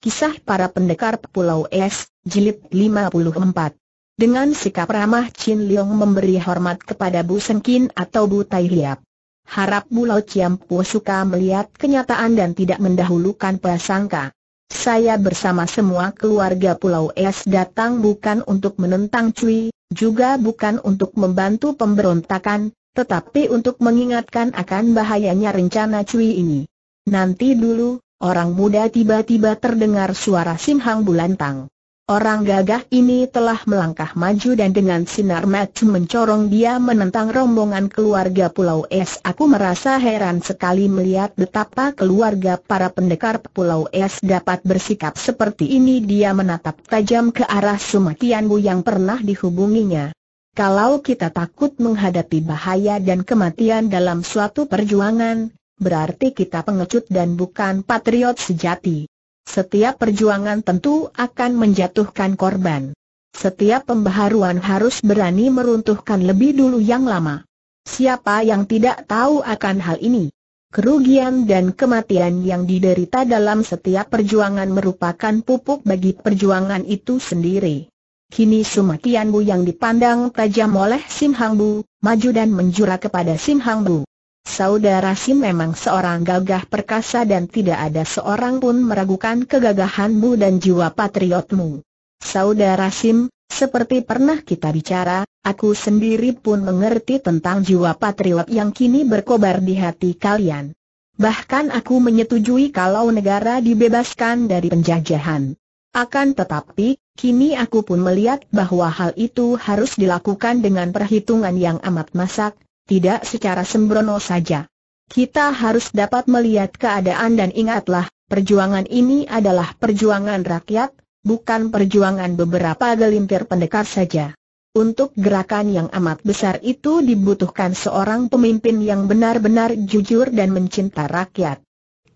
Kisah para pendekar Pulau Es, Jilid 54 Dengan sikap ramah Chin Leong memberi hormat kepada Bu Sengkin atau Bu Tai Hiap Harap Bu Ciampu Po suka melihat kenyataan dan tidak mendahulukan prasangka Saya bersama semua keluarga Pulau Es datang bukan untuk menentang Cui, juga bukan untuk membantu pemberontakan, tetapi untuk mengingatkan akan bahayanya rencana Cui ini Nanti dulu, Orang muda tiba-tiba terdengar suara Sim Hang Bulantang. Orang gagah ini telah melangkah maju dan dengan sinar mata mencorong dia menentang rombongan keluarga Pulau Es. Aku merasa heran sekali melihat betapa keluarga para pendekar Pulau Es dapat bersikap seperti ini. Dia menatap tajam ke arah Sumatianbu yang pernah dihubunginya. Kalau kita takut menghadapi bahaya dan kematian dalam suatu perjuangan, berarti kita pengecut dan bukan patriot sejati. Setiap perjuangan tentu akan menjatuhkan korban. Setiap pembaharuan harus berani meruntuhkan lebih dulu yang lama. Siapa yang tidak tahu akan hal ini? Kerugian dan kematian yang diderita dalam setiap perjuangan merupakan pupuk bagi perjuangan itu sendiri. Kini Sumatian Bu yang dipandang tajam oleh Sim Hang Bu, maju dan menjura kepada Sim Hang Bu. Saudara Sim memang seorang gagah perkasa dan tidak ada seorang pun meragukan kegagahanmu dan jiwa patriotmu. Saudara Sim, seperti pernah kita bicara, aku sendiri pun mengerti tentang jiwa patriot yang kini berkobar di hati kalian. Bahkan aku menyetujui kalau negara dibebaskan dari penjajahan. Akan tetapi, kini aku pun melihat bahwa hal itu harus dilakukan dengan perhitungan yang amat masak, tidak secara sembrono saja. Kita harus dapat melihat keadaan dan ingatlah, perjuangan ini adalah perjuangan rakyat, bukan perjuangan beberapa gelintir pendekar saja. Untuk gerakan yang amat besar itu dibutuhkan seorang pemimpin yang benar-benar jujur dan mencinta rakyat.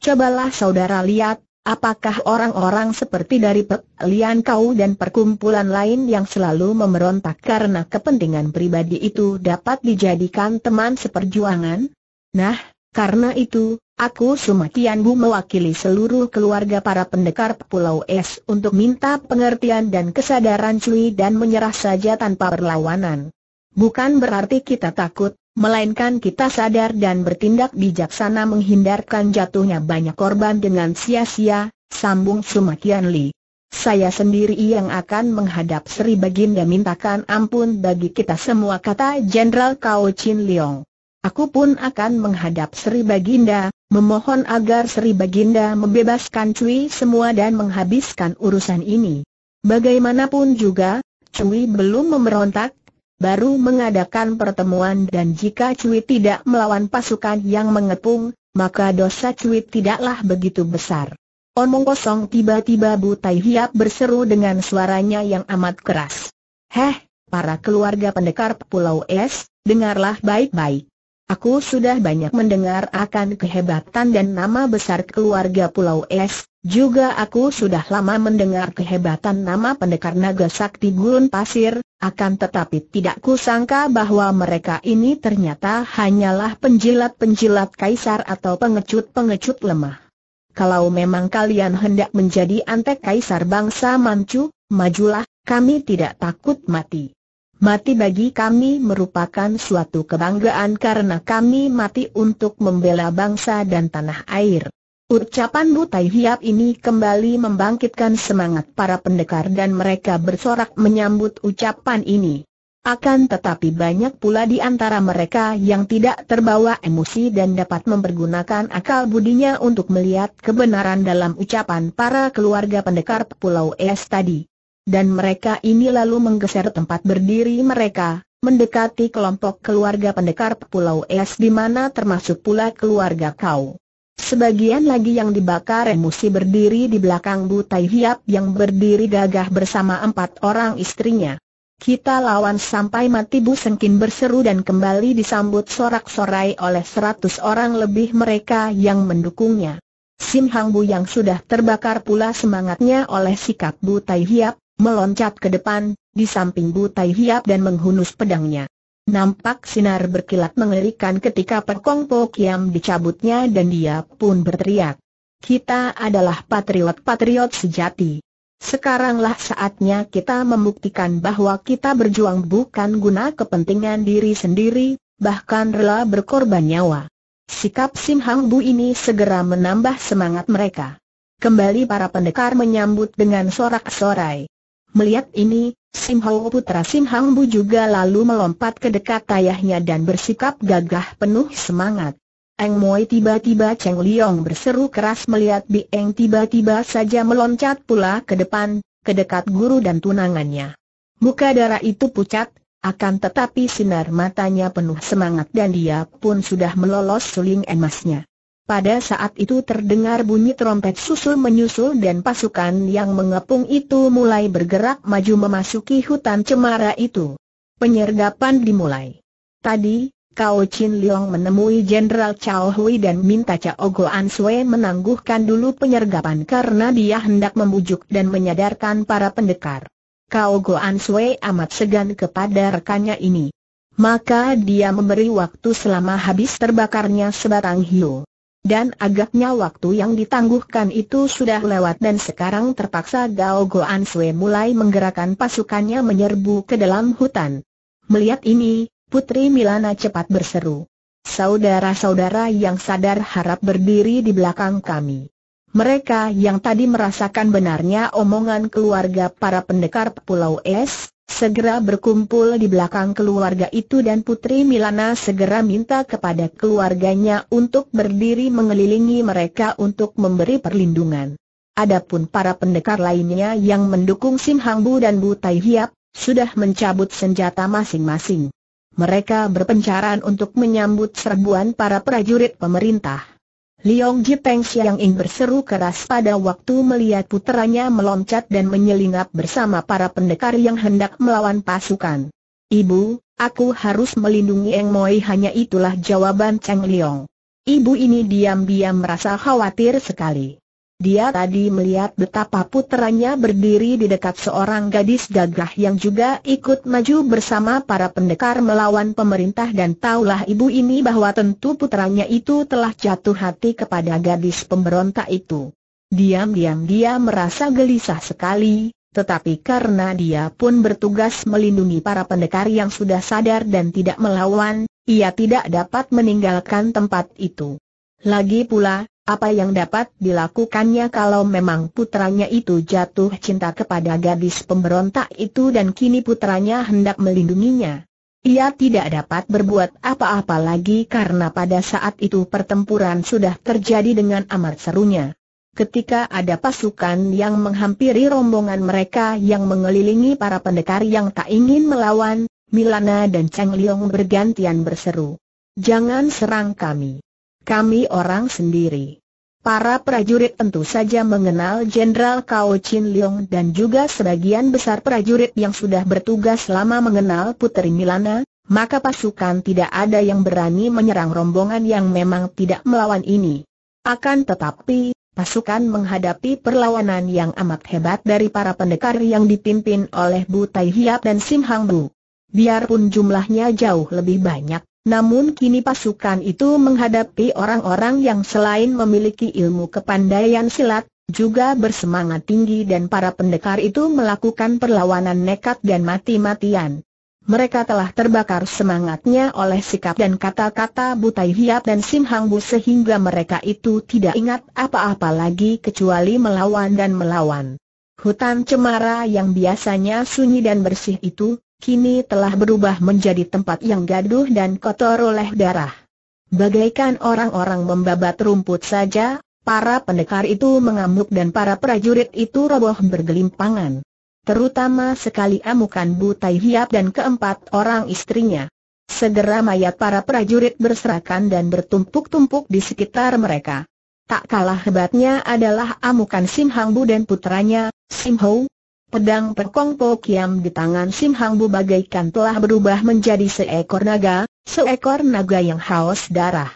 Cobalah saudara lihat, Apakah orang-orang seperti dari Pek Kau dan perkumpulan lain yang selalu memberontak karena kepentingan pribadi itu dapat dijadikan teman seperjuangan? Nah, karena itu, aku Sumatian Bu mewakili seluruh keluarga para pendekar Pulau Es untuk minta pengertian dan kesadaran Cui dan menyerah saja tanpa perlawanan. Bukan berarti kita takut, Melainkan kita sadar dan bertindak bijaksana menghindarkan jatuhnya banyak korban dengan sia-sia, sambung Sumakian Li. Saya sendiri yang akan menghadap Sri Baginda mintakan ampun bagi kita semua kata Jenderal Kao Chin Leong. Aku pun akan menghadap Sri Baginda, memohon agar Sri Baginda membebaskan Cui semua dan menghabiskan urusan ini. Bagaimanapun juga, Cui belum memberontak, baru mengadakan pertemuan dan jika Cui tidak melawan pasukan yang mengepung, maka dosa Cui tidaklah begitu besar. Omong kosong tiba-tiba Butai Hiap berseru dengan suaranya yang amat keras. Heh, para keluarga pendekar Pulau Es, dengarlah baik-baik. Aku sudah banyak mendengar akan kehebatan dan nama besar keluarga Pulau Es, juga aku sudah lama mendengar kehebatan nama pendekar naga sakti gurun pasir, akan tetapi tidak kusangka bahwa mereka ini ternyata hanyalah penjilat-penjilat kaisar atau pengecut-pengecut lemah. Kalau memang kalian hendak menjadi antek kaisar bangsa Manchu, majulah, kami tidak takut mati. Mati bagi kami merupakan suatu kebanggaan karena kami mati untuk membela bangsa dan tanah air. Ucapan Butai Hiap ini kembali membangkitkan semangat para pendekar dan mereka bersorak menyambut ucapan ini. Akan tetapi banyak pula di antara mereka yang tidak terbawa emosi dan dapat mempergunakan akal budinya untuk melihat kebenaran dalam ucapan para keluarga pendekar Pulau Es tadi dan mereka ini lalu menggeser tempat berdiri mereka, mendekati kelompok keluarga pendekar Pulau Es di mana termasuk pula keluarga kau. Sebagian lagi yang dibakar emosi berdiri di belakang Bu Tai Hiap yang berdiri gagah bersama empat orang istrinya. Kita lawan sampai mati Bu Sengkin berseru dan kembali disambut sorak-sorai oleh seratus orang lebih mereka yang mendukungnya. Sim Hang Bu yang sudah terbakar pula semangatnya oleh sikap Bu Tai Hiap, meloncat ke depan, di samping Butai Hiap dan menghunus pedangnya. Nampak sinar berkilat mengerikan ketika Perkong Po Kiam dicabutnya dan dia pun berteriak. Kita adalah patriot-patriot sejati. Sekaranglah saatnya kita membuktikan bahwa kita berjuang bukan guna kepentingan diri sendiri, bahkan rela berkorban nyawa. Sikap Sim Hang Bu ini segera menambah semangat mereka. Kembali para pendekar menyambut dengan sorak-sorai. Melihat ini, Sim Hao putra Sim Hang Bu juga lalu melompat ke dekat ayahnya dan bersikap gagah penuh semangat. Eng Moi tiba-tiba Cheng Liong berseru keras melihat Bi Eng tiba-tiba saja meloncat pula ke depan, ke dekat guru dan tunangannya. Muka darah itu pucat, akan tetapi sinar matanya penuh semangat dan dia pun sudah melolos suling emasnya. Pada saat itu terdengar bunyi trompet susul menyusul dan pasukan yang mengepung itu mulai bergerak maju memasuki hutan cemara itu. Penyergapan dimulai. Tadi, Kao Chin Leong menemui Jenderal Chao Hui dan minta Chao An Sui menangguhkan dulu penyergapan karena dia hendak membujuk dan menyadarkan para pendekar. Kao An Sui amat segan kepada rekannya ini. Maka dia memberi waktu selama habis terbakarnya sebatang hiu dan agaknya waktu yang ditangguhkan itu sudah lewat dan sekarang terpaksa Gao Goan Sui mulai menggerakkan pasukannya menyerbu ke dalam hutan. Melihat ini, Putri Milana cepat berseru. Saudara-saudara yang sadar harap berdiri di belakang kami. Mereka yang tadi merasakan benarnya omongan keluarga para pendekar Pulau Es, Segera berkumpul di belakang keluarga itu dan Putri Milana segera minta kepada keluarganya untuk berdiri mengelilingi mereka untuk memberi perlindungan. Adapun para pendekar lainnya yang mendukung Sim Hangbu dan Bu Tai Hiap, sudah mencabut senjata masing-masing. Mereka berpencaran untuk menyambut serbuan para prajurit pemerintah. Liong Jipeng Siang Ing berseru keras pada waktu melihat puteranya meloncat dan menyelinap bersama para pendekar yang hendak melawan pasukan. Ibu, aku harus melindungi Eng Moi hanya itulah jawaban Cheng Liong. Ibu ini diam-diam merasa khawatir sekali. Dia tadi melihat betapa putranya berdiri di dekat seorang gadis gagah yang juga ikut maju bersama para pendekar melawan pemerintah dan taulah ibu ini bahwa tentu putranya itu telah jatuh hati kepada gadis pemberontak itu. Diam-diam dia merasa gelisah sekali, tetapi karena dia pun bertugas melindungi para pendekar yang sudah sadar dan tidak melawan, ia tidak dapat meninggalkan tempat itu. Lagi pula, apa yang dapat dilakukannya kalau memang putranya itu jatuh cinta kepada gadis pemberontak itu dan kini putranya hendak melindunginya? Ia tidak dapat berbuat apa-apa lagi karena pada saat itu pertempuran sudah terjadi dengan amat serunya. Ketika ada pasukan yang menghampiri rombongan mereka yang mengelilingi para pendekar yang tak ingin melawan, Milana dan Cheng Liong bergantian berseru. Jangan serang kami. Kami orang sendiri. Para prajurit tentu saja mengenal Jenderal Kao Chin Leong dan juga sebagian besar prajurit yang sudah bertugas lama mengenal Putri Milana, maka pasukan tidak ada yang berani menyerang rombongan yang memang tidak melawan ini. Akan tetapi, pasukan menghadapi perlawanan yang amat hebat dari para pendekar yang dipimpin oleh Bu Tai Hiap dan Sim Hang Bu. Biarpun jumlahnya jauh lebih banyak, namun kini pasukan itu menghadapi orang-orang yang selain memiliki ilmu kepandaian silat, juga bersemangat tinggi dan para pendekar itu melakukan perlawanan nekat dan mati-matian. Mereka telah terbakar semangatnya oleh sikap dan kata-kata Butai Hiap dan Sim Hang sehingga mereka itu tidak ingat apa-apa lagi kecuali melawan dan melawan. Hutan cemara yang biasanya sunyi dan bersih itu, kini telah berubah menjadi tempat yang gaduh dan kotor oleh darah. Bagaikan orang-orang membabat rumput saja, para pendekar itu mengamuk dan para prajurit itu roboh bergelimpangan. Terutama sekali amukan Butai Hiap dan keempat orang istrinya. Segera mayat para prajurit berserakan dan bertumpuk-tumpuk di sekitar mereka. Tak kalah hebatnya adalah amukan Sim Hangbu dan putranya, Sim Hou. Pedang Pekong Po Kiam di tangan Sim Hang Bu bagaikan telah berubah menjadi seekor naga, seekor naga yang haus darah.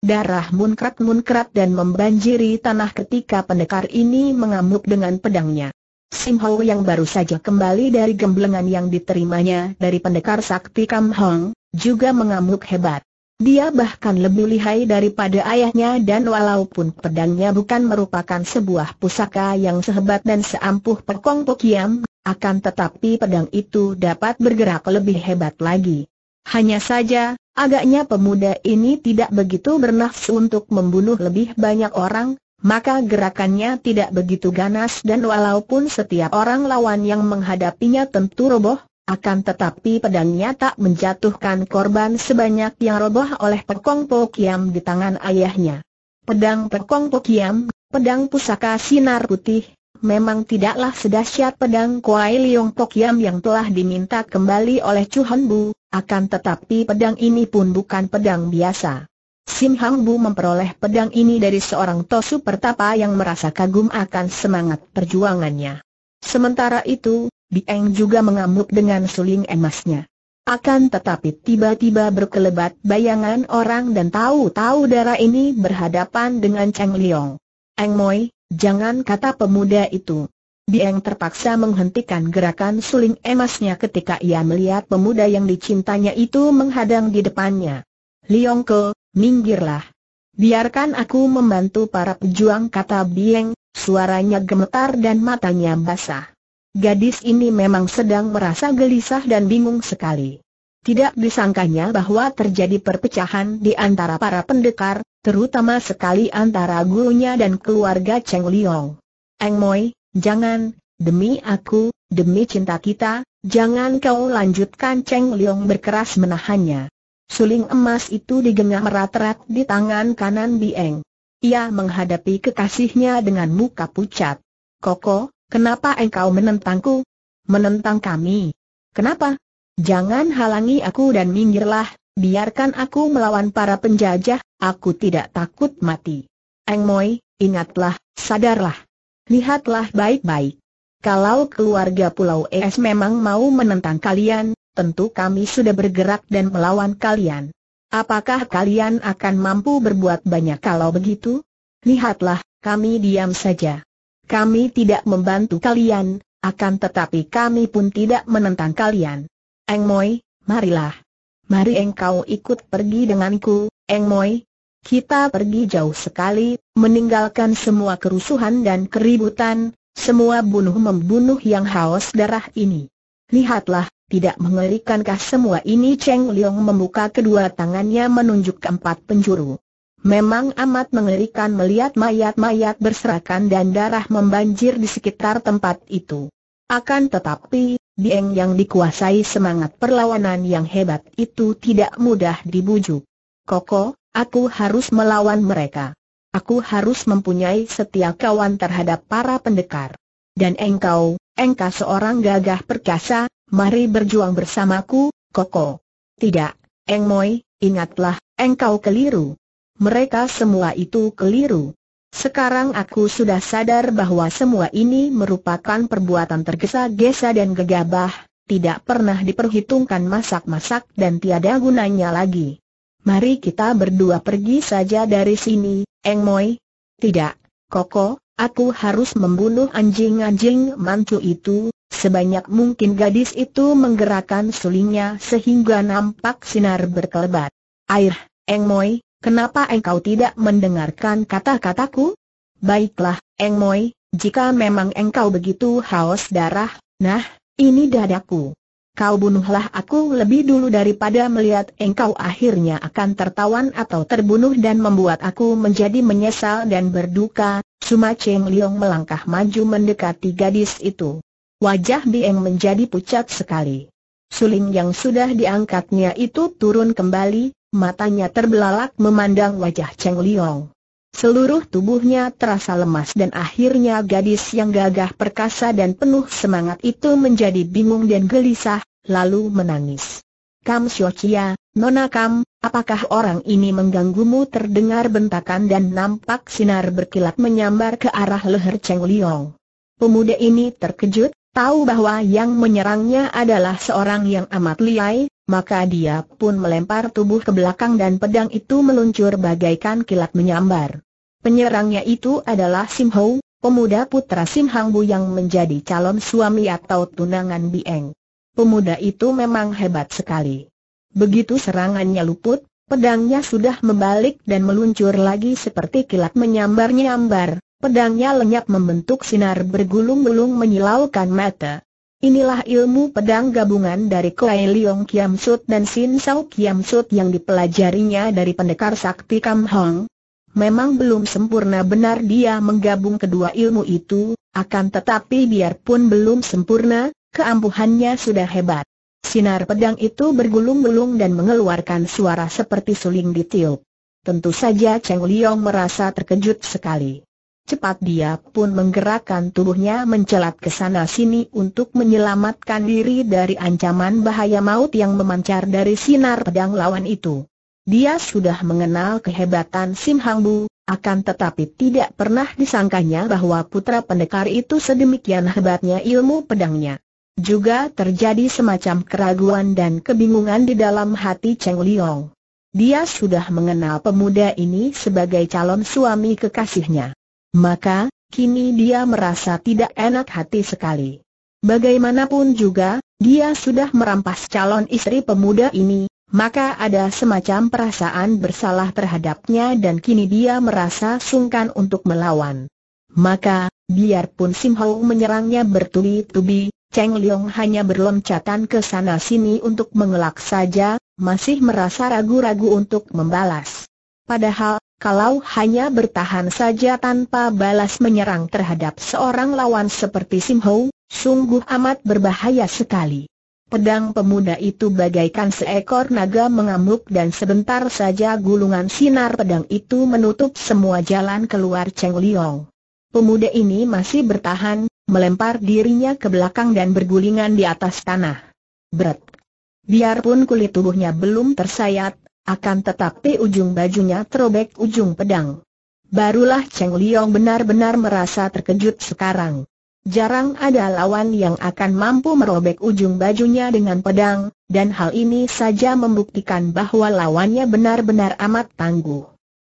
Darah munkrat-munkrat dan membanjiri tanah ketika pendekar ini mengamuk dengan pedangnya. Sim Hau yang baru saja kembali dari gemblengan yang diterimanya dari pendekar sakti Kam Hong, juga mengamuk hebat. Dia bahkan lebih lihai daripada ayahnya dan walaupun pedangnya bukan merupakan sebuah pusaka yang sehebat dan seampuh Pekong Pokiam, akan tetapi pedang itu dapat bergerak lebih hebat lagi. Hanya saja, agaknya pemuda ini tidak begitu bernafsu untuk membunuh lebih banyak orang, maka gerakannya tidak begitu ganas dan walaupun setiap orang lawan yang menghadapinya tentu roboh, akan tetapi pedangnya tak menjatuhkan korban sebanyak yang roboh oleh Pekong Pokiam di tangan ayahnya. Pedang Pekong Pokiam, pedang pusaka sinar putih, memang tidaklah sedahsyat pedang Kuai Liong Pokiam yang telah diminta kembali oleh Chu Han Bu, akan tetapi pedang ini pun bukan pedang biasa. Sim Hang Bu memperoleh pedang ini dari seorang Tosu Pertapa yang merasa kagum akan semangat perjuangannya. Sementara itu, Bieng juga mengamuk dengan suling emasnya. Akan tetapi tiba-tiba berkelebat bayangan orang dan tahu-tahu darah ini berhadapan dengan Cheng Liong. Eng Moi, jangan kata pemuda itu. Bieng terpaksa menghentikan gerakan suling emasnya ketika ia melihat pemuda yang dicintanya itu menghadang di depannya. Liong Ke, minggirlah. Biarkan aku membantu para pejuang kata Bieng, suaranya gemetar dan matanya basah. Gadis ini memang sedang merasa gelisah dan bingung sekali. Tidak disangkanya bahwa terjadi perpecahan di antara para pendekar, terutama sekali antara gurunya dan keluarga Cheng Liong. Eng Moi, jangan, demi aku, demi cinta kita, jangan kau lanjutkan Cheng Liong berkeras menahannya. Suling emas itu digenggam erat rat di tangan kanan Bieng. Ia menghadapi kekasihnya dengan muka pucat. Koko, Kenapa engkau menentangku? Menentang kami. Kenapa? Jangan halangi aku dan minggirlah, biarkan aku melawan para penjajah, aku tidak takut mati. Eng Moi, ingatlah, sadarlah. Lihatlah baik-baik. Kalau keluarga Pulau Es memang mau menentang kalian, tentu kami sudah bergerak dan melawan kalian. Apakah kalian akan mampu berbuat banyak kalau begitu? Lihatlah, kami diam saja. Kami tidak membantu kalian, akan tetapi kami pun tidak menentang kalian. Eng Moi, marilah. Mari engkau ikut pergi denganku, Eng Moi. Kita pergi jauh sekali, meninggalkan semua kerusuhan dan keributan, semua bunuh-membunuh yang haus darah ini. Lihatlah, tidak mengerikankah semua ini Cheng Liang membuka kedua tangannya menunjuk ke empat penjuru. Memang amat mengerikan melihat mayat-mayat berserakan dan darah membanjir di sekitar tempat itu. Akan tetapi, Dieng yang dikuasai semangat perlawanan yang hebat itu tidak mudah dibujuk. Koko, aku harus melawan mereka. Aku harus mempunyai setia kawan terhadap para pendekar. Dan engkau, engkau seorang gagah perkasa, mari berjuang bersamaku, Koko. Tidak, Eng Moi, ingatlah, engkau keliru mereka semua itu keliru. Sekarang aku sudah sadar bahwa semua ini merupakan perbuatan tergesa-gesa dan gegabah, tidak pernah diperhitungkan masak-masak dan tiada gunanya lagi. Mari kita berdua pergi saja dari sini, Eng Moi. Tidak, Koko, aku harus membunuh anjing-anjing mantu itu, sebanyak mungkin gadis itu menggerakkan sulingnya sehingga nampak sinar berkelebat. Air, Eng Moi, Kenapa engkau tidak mendengarkan kata-kataku? Baiklah, Eng Moi, jika memang engkau begitu haus darah, nah, ini dadaku. Kau bunuhlah aku lebih dulu daripada melihat engkau akhirnya akan tertawan atau terbunuh dan membuat aku menjadi menyesal dan berduka. Suma Cheng Liong melangkah maju mendekati gadis itu. Wajah Dieng menjadi pucat sekali. Suling yang sudah diangkatnya itu turun kembali, matanya terbelalak memandang wajah Cheng Liong. Seluruh tubuhnya terasa lemas dan akhirnya gadis yang gagah perkasa dan penuh semangat itu menjadi bingung dan gelisah, lalu menangis. Kam Xiochia, Nona Kam, apakah orang ini mengganggumu terdengar bentakan dan nampak sinar berkilat menyambar ke arah leher Cheng Liong. Pemuda ini terkejut, tahu bahwa yang menyerangnya adalah seorang yang amat liai, maka dia pun melempar tubuh ke belakang dan pedang itu meluncur bagaikan kilat menyambar. Penyerangnya itu adalah Sim Ho, pemuda putra Sim Hang Bu yang menjadi calon suami atau tunangan Bieng. Pemuda itu memang hebat sekali. Begitu serangannya luput, pedangnya sudah membalik dan meluncur lagi seperti kilat menyambar-nyambar, pedangnya lenyap membentuk sinar bergulung-gulung menyilaukan mata. Inilah ilmu pedang gabungan dari Kuai Leong Kiam Sut dan Sin Sao Kiam Sut yang dipelajarinya dari pendekar sakti Kam Hong. Memang belum sempurna benar dia menggabung kedua ilmu itu, akan tetapi biarpun belum sempurna, keampuhannya sudah hebat. Sinar pedang itu bergulung-gulung dan mengeluarkan suara seperti suling ditiup. Tentu saja Cheng Liong merasa terkejut sekali. Cepat dia pun menggerakkan tubuhnya mencelat ke sana-sini untuk menyelamatkan diri dari ancaman bahaya maut yang memancar dari sinar pedang lawan itu. Dia sudah mengenal kehebatan Sim Hang Bu, akan tetapi tidak pernah disangkanya bahwa putra pendekar itu sedemikian hebatnya ilmu pedangnya. Juga terjadi semacam keraguan dan kebingungan di dalam hati Cheng Liong. Dia sudah mengenal pemuda ini sebagai calon suami kekasihnya. Maka, kini dia merasa tidak enak hati sekali. Bagaimanapun juga, dia sudah merampas calon istri pemuda ini, maka ada semacam perasaan bersalah terhadapnya dan kini dia merasa sungkan untuk melawan. Maka, biarpun Sim Hau menyerangnya bertubi-tubi, Cheng Liang hanya berloncatan ke sana-sini untuk mengelak saja, masih merasa ragu-ragu untuk membalas. Padahal, kalau hanya bertahan saja tanpa balas menyerang terhadap seorang lawan seperti Sim Ho, sungguh amat berbahaya sekali. Pedang pemuda itu bagaikan seekor naga mengamuk dan sebentar saja gulungan sinar pedang itu menutup semua jalan keluar Cheng Liong. Pemuda ini masih bertahan, melempar dirinya ke belakang dan bergulingan di atas tanah. Berat. Biarpun kulit tubuhnya belum tersayat, akan tetapi ujung bajunya terobek ujung pedang. Barulah Cheng Liong benar-benar merasa terkejut sekarang. Jarang ada lawan yang akan mampu merobek ujung bajunya dengan pedang, dan hal ini saja membuktikan bahwa lawannya benar-benar amat tangguh.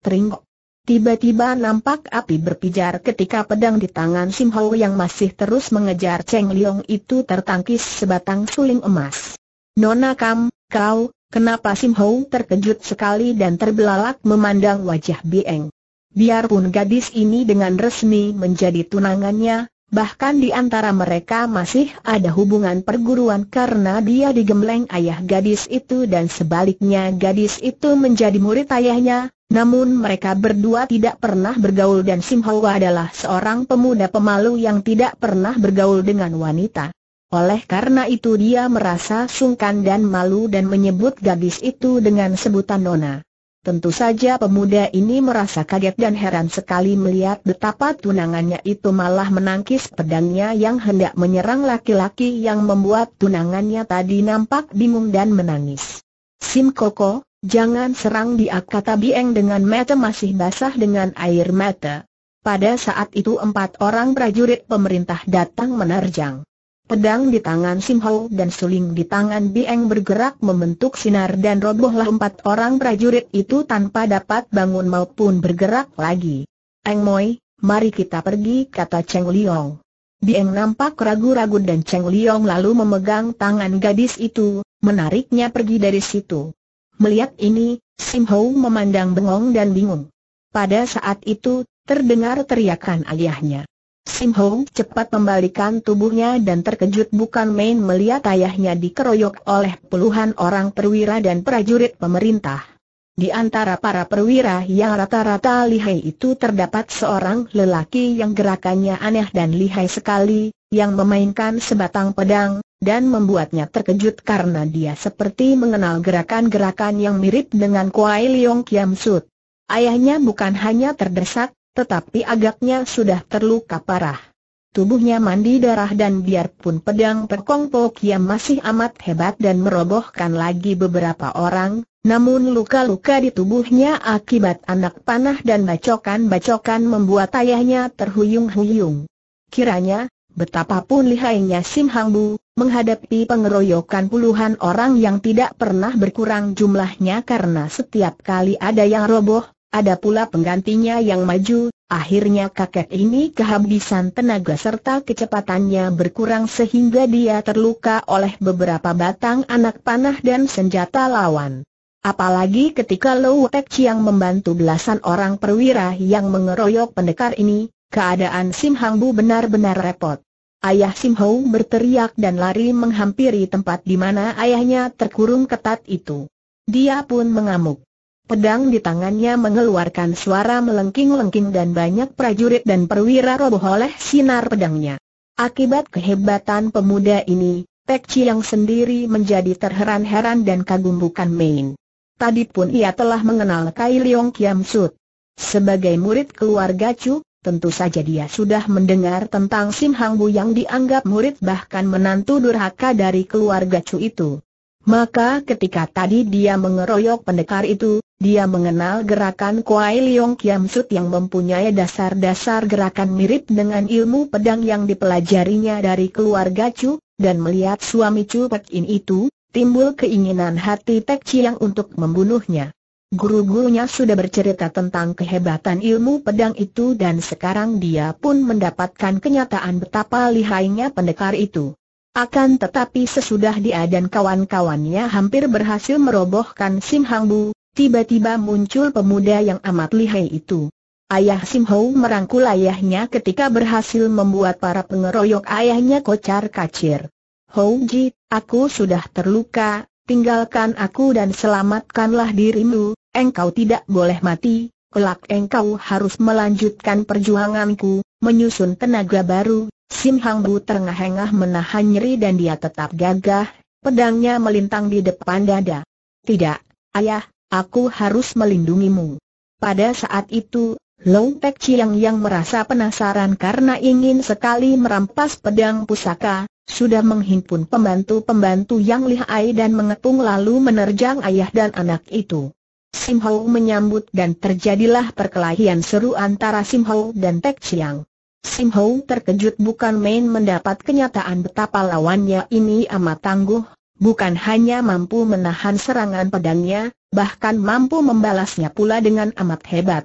Teringok. Tiba-tiba nampak api berpijar ketika pedang di tangan Sim Hau yang masih terus mengejar Cheng Liong itu tertangkis sebatang suling emas. Nona Kam, kau, Kenapa Sim Ho terkejut sekali dan terbelalak memandang wajah Bieng? Biarpun gadis ini dengan resmi menjadi tunangannya, bahkan di antara mereka masih ada hubungan perguruan karena dia digembleng ayah gadis itu dan sebaliknya gadis itu menjadi murid ayahnya, namun mereka berdua tidak pernah bergaul dan Sim Ho adalah seorang pemuda pemalu yang tidak pernah bergaul dengan wanita. Oleh karena itu dia merasa sungkan dan malu dan menyebut gadis itu dengan sebutan Nona. Tentu saja pemuda ini merasa kaget dan heran sekali melihat betapa tunangannya itu malah menangkis pedangnya yang hendak menyerang laki-laki yang membuat tunangannya tadi nampak bingung dan menangis. Sim Koko, jangan serang dia kata Bieng dengan mata masih basah dengan air mata. Pada saat itu empat orang prajurit pemerintah datang menerjang. Pedang di tangan Sim Simho dan suling di tangan Bieng bergerak membentuk sinar dan robohlah empat orang prajurit itu tanpa dapat bangun maupun bergerak lagi. Eng Moi, mari kita pergi kata Cheng Liong. Bieng nampak ragu-ragu dan Cheng Liong lalu memegang tangan gadis itu, menariknya pergi dari situ. Melihat ini, Sim Simho memandang bengong dan bingung. Pada saat itu, terdengar teriakan ayahnya. Sim Ho cepat membalikan tubuhnya dan terkejut bukan main melihat ayahnya dikeroyok oleh puluhan orang perwira dan prajurit pemerintah. Di antara para perwira yang rata-rata lihai itu terdapat seorang lelaki yang gerakannya aneh dan lihai sekali, yang memainkan sebatang pedang, dan membuatnya terkejut karena dia seperti mengenal gerakan-gerakan yang mirip dengan Kuai Leong Kiam Sut. Ayahnya bukan hanya terdesak, tetapi agaknya sudah terluka parah. Tubuhnya mandi darah dan biarpun pedang Pekong Po masih amat hebat dan merobohkan lagi beberapa orang, namun luka-luka di tubuhnya akibat anak panah dan bacokan-bacokan membuat ayahnya terhuyung-huyung. Kiranya, betapapun lihainya Sim Hang Bu, menghadapi pengeroyokan puluhan orang yang tidak pernah berkurang jumlahnya karena setiap kali ada yang roboh, ada pula penggantinya yang maju, akhirnya kakek ini kehabisan tenaga serta kecepatannya berkurang sehingga dia terluka oleh beberapa batang anak panah dan senjata lawan. Apalagi ketika Lou Tech Chiang membantu belasan orang perwira yang mengeroyok pendekar ini, keadaan Sim Hang Bu benar-benar repot. Ayah Sim Hou berteriak dan lari menghampiri tempat di mana ayahnya terkurung ketat itu. Dia pun mengamuk. Pedang di tangannya mengeluarkan suara melengking-lengking dan banyak prajurit dan perwira roboh oleh sinar pedangnya. Akibat kehebatan pemuda ini, Pek Chiang sendiri menjadi terheran-heran dan kagum bukan main. Tadi pun ia telah mengenal Kai Leong Kiam Sut. Sebagai murid keluarga Chu, tentu saja dia sudah mendengar tentang Sim Hang Bu yang dianggap murid bahkan menantu durhaka dari keluarga Chu itu. Maka ketika tadi dia mengeroyok pendekar itu, dia mengenal gerakan Kuai Liong Kiam Sut yang mempunyai dasar-dasar gerakan mirip dengan ilmu pedang yang dipelajarinya dari keluarga Chu, dan melihat suami Chu Pek In itu, timbul keinginan hati Pek Chiang untuk membunuhnya. Guru-gurunya sudah bercerita tentang kehebatan ilmu pedang itu dan sekarang dia pun mendapatkan kenyataan betapa lihainya pendekar itu. Akan tetapi sesudah dia dan kawan-kawannya hampir berhasil merobohkan Sim Hang Bu, tiba-tiba muncul pemuda yang amat lihai itu. Ayah Sim Ho merangkul ayahnya ketika berhasil membuat para pengeroyok ayahnya kocar kacir. Ho Ji, aku sudah terluka, tinggalkan aku dan selamatkanlah dirimu, engkau tidak boleh mati, kelak engkau harus melanjutkan perjuanganku, menyusun tenaga baru, Sim Hang Bu terengah-engah menahan nyeri dan dia tetap gagah, pedangnya melintang di depan dada. Tidak, ayah, aku harus melindungimu. Pada saat itu, Long Pek Chiang yang merasa penasaran karena ingin sekali merampas pedang pusaka, sudah menghimpun pembantu-pembantu yang lihai dan mengepung lalu menerjang ayah dan anak itu. Sim Hau menyambut dan terjadilah perkelahian seru antara Sim Hau dan Pek Chiang. Sim Ho terkejut bukan main mendapat kenyataan betapa lawannya ini amat tangguh, bukan hanya mampu menahan serangan pedangnya, bahkan mampu membalasnya pula dengan amat hebat.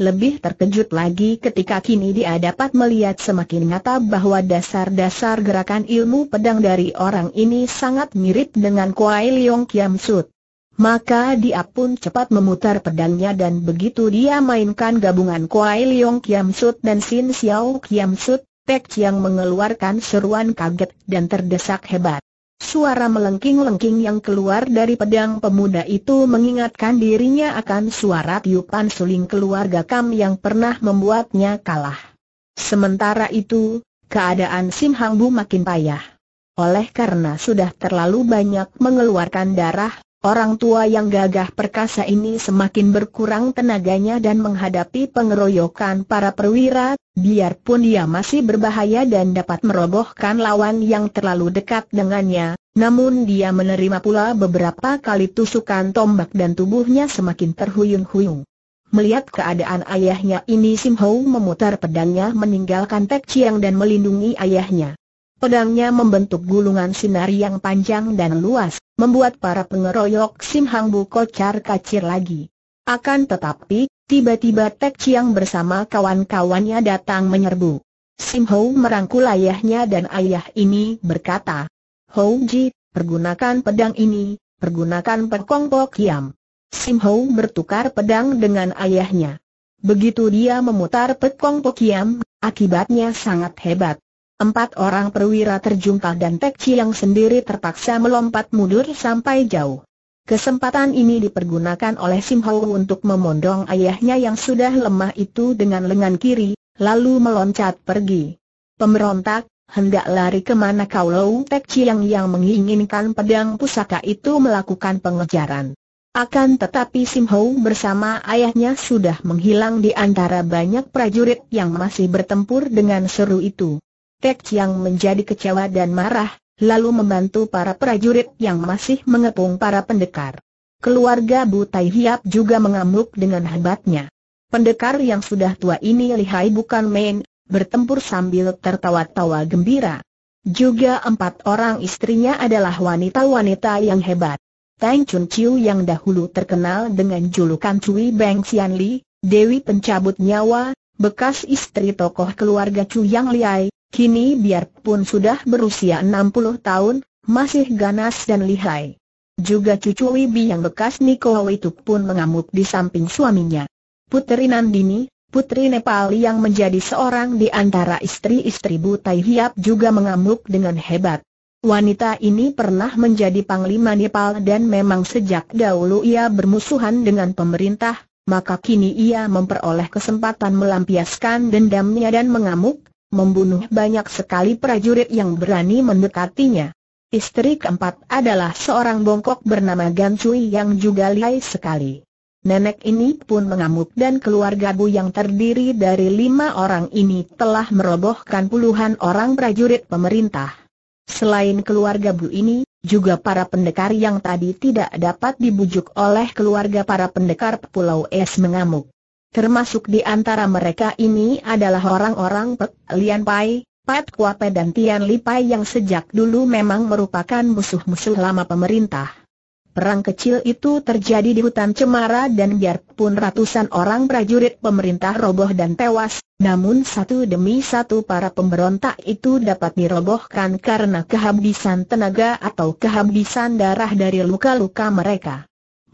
Lebih terkejut lagi ketika kini dia dapat melihat semakin nyata bahwa dasar-dasar gerakan ilmu pedang dari orang ini sangat mirip dengan Kuai Leong Kiam Sut. Maka dia pun cepat memutar pedangnya dan begitu dia mainkan gabungan Kuai Leong Kiam Sut dan Sin Xiao Kiam Sut, Tek Chiang mengeluarkan seruan kaget dan terdesak hebat. Suara melengking-lengking yang keluar dari pedang pemuda itu mengingatkan dirinya akan suara tiupan suling keluarga Kam yang pernah membuatnya kalah. Sementara itu, keadaan Sim Hang Bu makin payah. Oleh karena sudah terlalu banyak mengeluarkan darah, Orang tua yang gagah perkasa ini semakin berkurang tenaganya dan menghadapi pengeroyokan para perwira, biarpun dia masih berbahaya dan dapat merobohkan lawan yang terlalu dekat dengannya, namun dia menerima pula beberapa kali tusukan tombak dan tubuhnya semakin terhuyung-huyung. Melihat keadaan ayahnya ini Sim Hou memutar pedangnya meninggalkan Tek Chiang dan melindungi ayahnya. Pedangnya membentuk gulungan sinar yang panjang dan luas, membuat para pengeroyok Sim Hang Bu kocar kacir lagi. Akan tetapi, tiba-tiba Tek Chiang bersama kawan-kawannya datang menyerbu. Sim Ho merangkul ayahnya dan ayah ini berkata, Ho Ji, pergunakan pedang ini, pergunakan perkong Yam. Sim Ho bertukar pedang dengan ayahnya. Begitu dia memutar pekong pokiam, akibatnya sangat hebat. Empat orang perwira terjungkal dan Tek Chiang sendiri terpaksa melompat mundur sampai jauh. Kesempatan ini dipergunakan oleh Sim Hau untuk memondong ayahnya yang sudah lemah itu dengan lengan kiri, lalu meloncat pergi. Pemberontak, hendak lari kemana kau Lou Tek Chiang yang menginginkan pedang pusaka itu melakukan pengejaran. Akan tetapi Sim Hau bersama ayahnya sudah menghilang di antara banyak prajurit yang masih bertempur dengan seru itu. Tek Chiang menjadi kecewa dan marah, lalu membantu para prajurit yang masih mengepung para pendekar. Keluarga Bu Tai Hiap juga mengamuk dengan hebatnya. Pendekar yang sudah tua ini lihai bukan main, bertempur sambil tertawa-tawa gembira. Juga empat orang istrinya adalah wanita-wanita yang hebat. Tang Chun Chiu yang dahulu terkenal dengan julukan Cui Beng Xian Li, Dewi Pencabut Nyawa, bekas istri tokoh keluarga Chu Yang Liai, Kini biarpun sudah berusia 60 tahun, masih ganas dan lihai. Juga cucu Wibi yang bekas Niko itu pun mengamuk di samping suaminya. Putri Nandini, putri Nepal yang menjadi seorang di antara istri-istri Butai Hiap juga mengamuk dengan hebat. Wanita ini pernah menjadi panglima Nepal dan memang sejak dahulu ia bermusuhan dengan pemerintah, maka kini ia memperoleh kesempatan melampiaskan dendamnya dan mengamuk, membunuh banyak sekali prajurit yang berani mendekatinya. Istri keempat adalah seorang bongkok bernama Gancui yang juga lihai sekali. Nenek ini pun mengamuk dan keluarga Bu yang terdiri dari lima orang ini telah merobohkan puluhan orang prajurit pemerintah. Selain keluarga Bu ini, juga para pendekar yang tadi tidak dapat dibujuk oleh keluarga para pendekar Pulau Es mengamuk. Termasuk di antara mereka ini adalah orang-orang Pek Lian Pai, Pat Kuape dan Tian Li Pai yang sejak dulu memang merupakan musuh-musuh lama pemerintah. Perang kecil itu terjadi di hutan Cemara dan biarpun ratusan orang prajurit pemerintah roboh dan tewas, namun satu demi satu para pemberontak itu dapat dirobohkan karena kehabisan tenaga atau kehabisan darah dari luka-luka mereka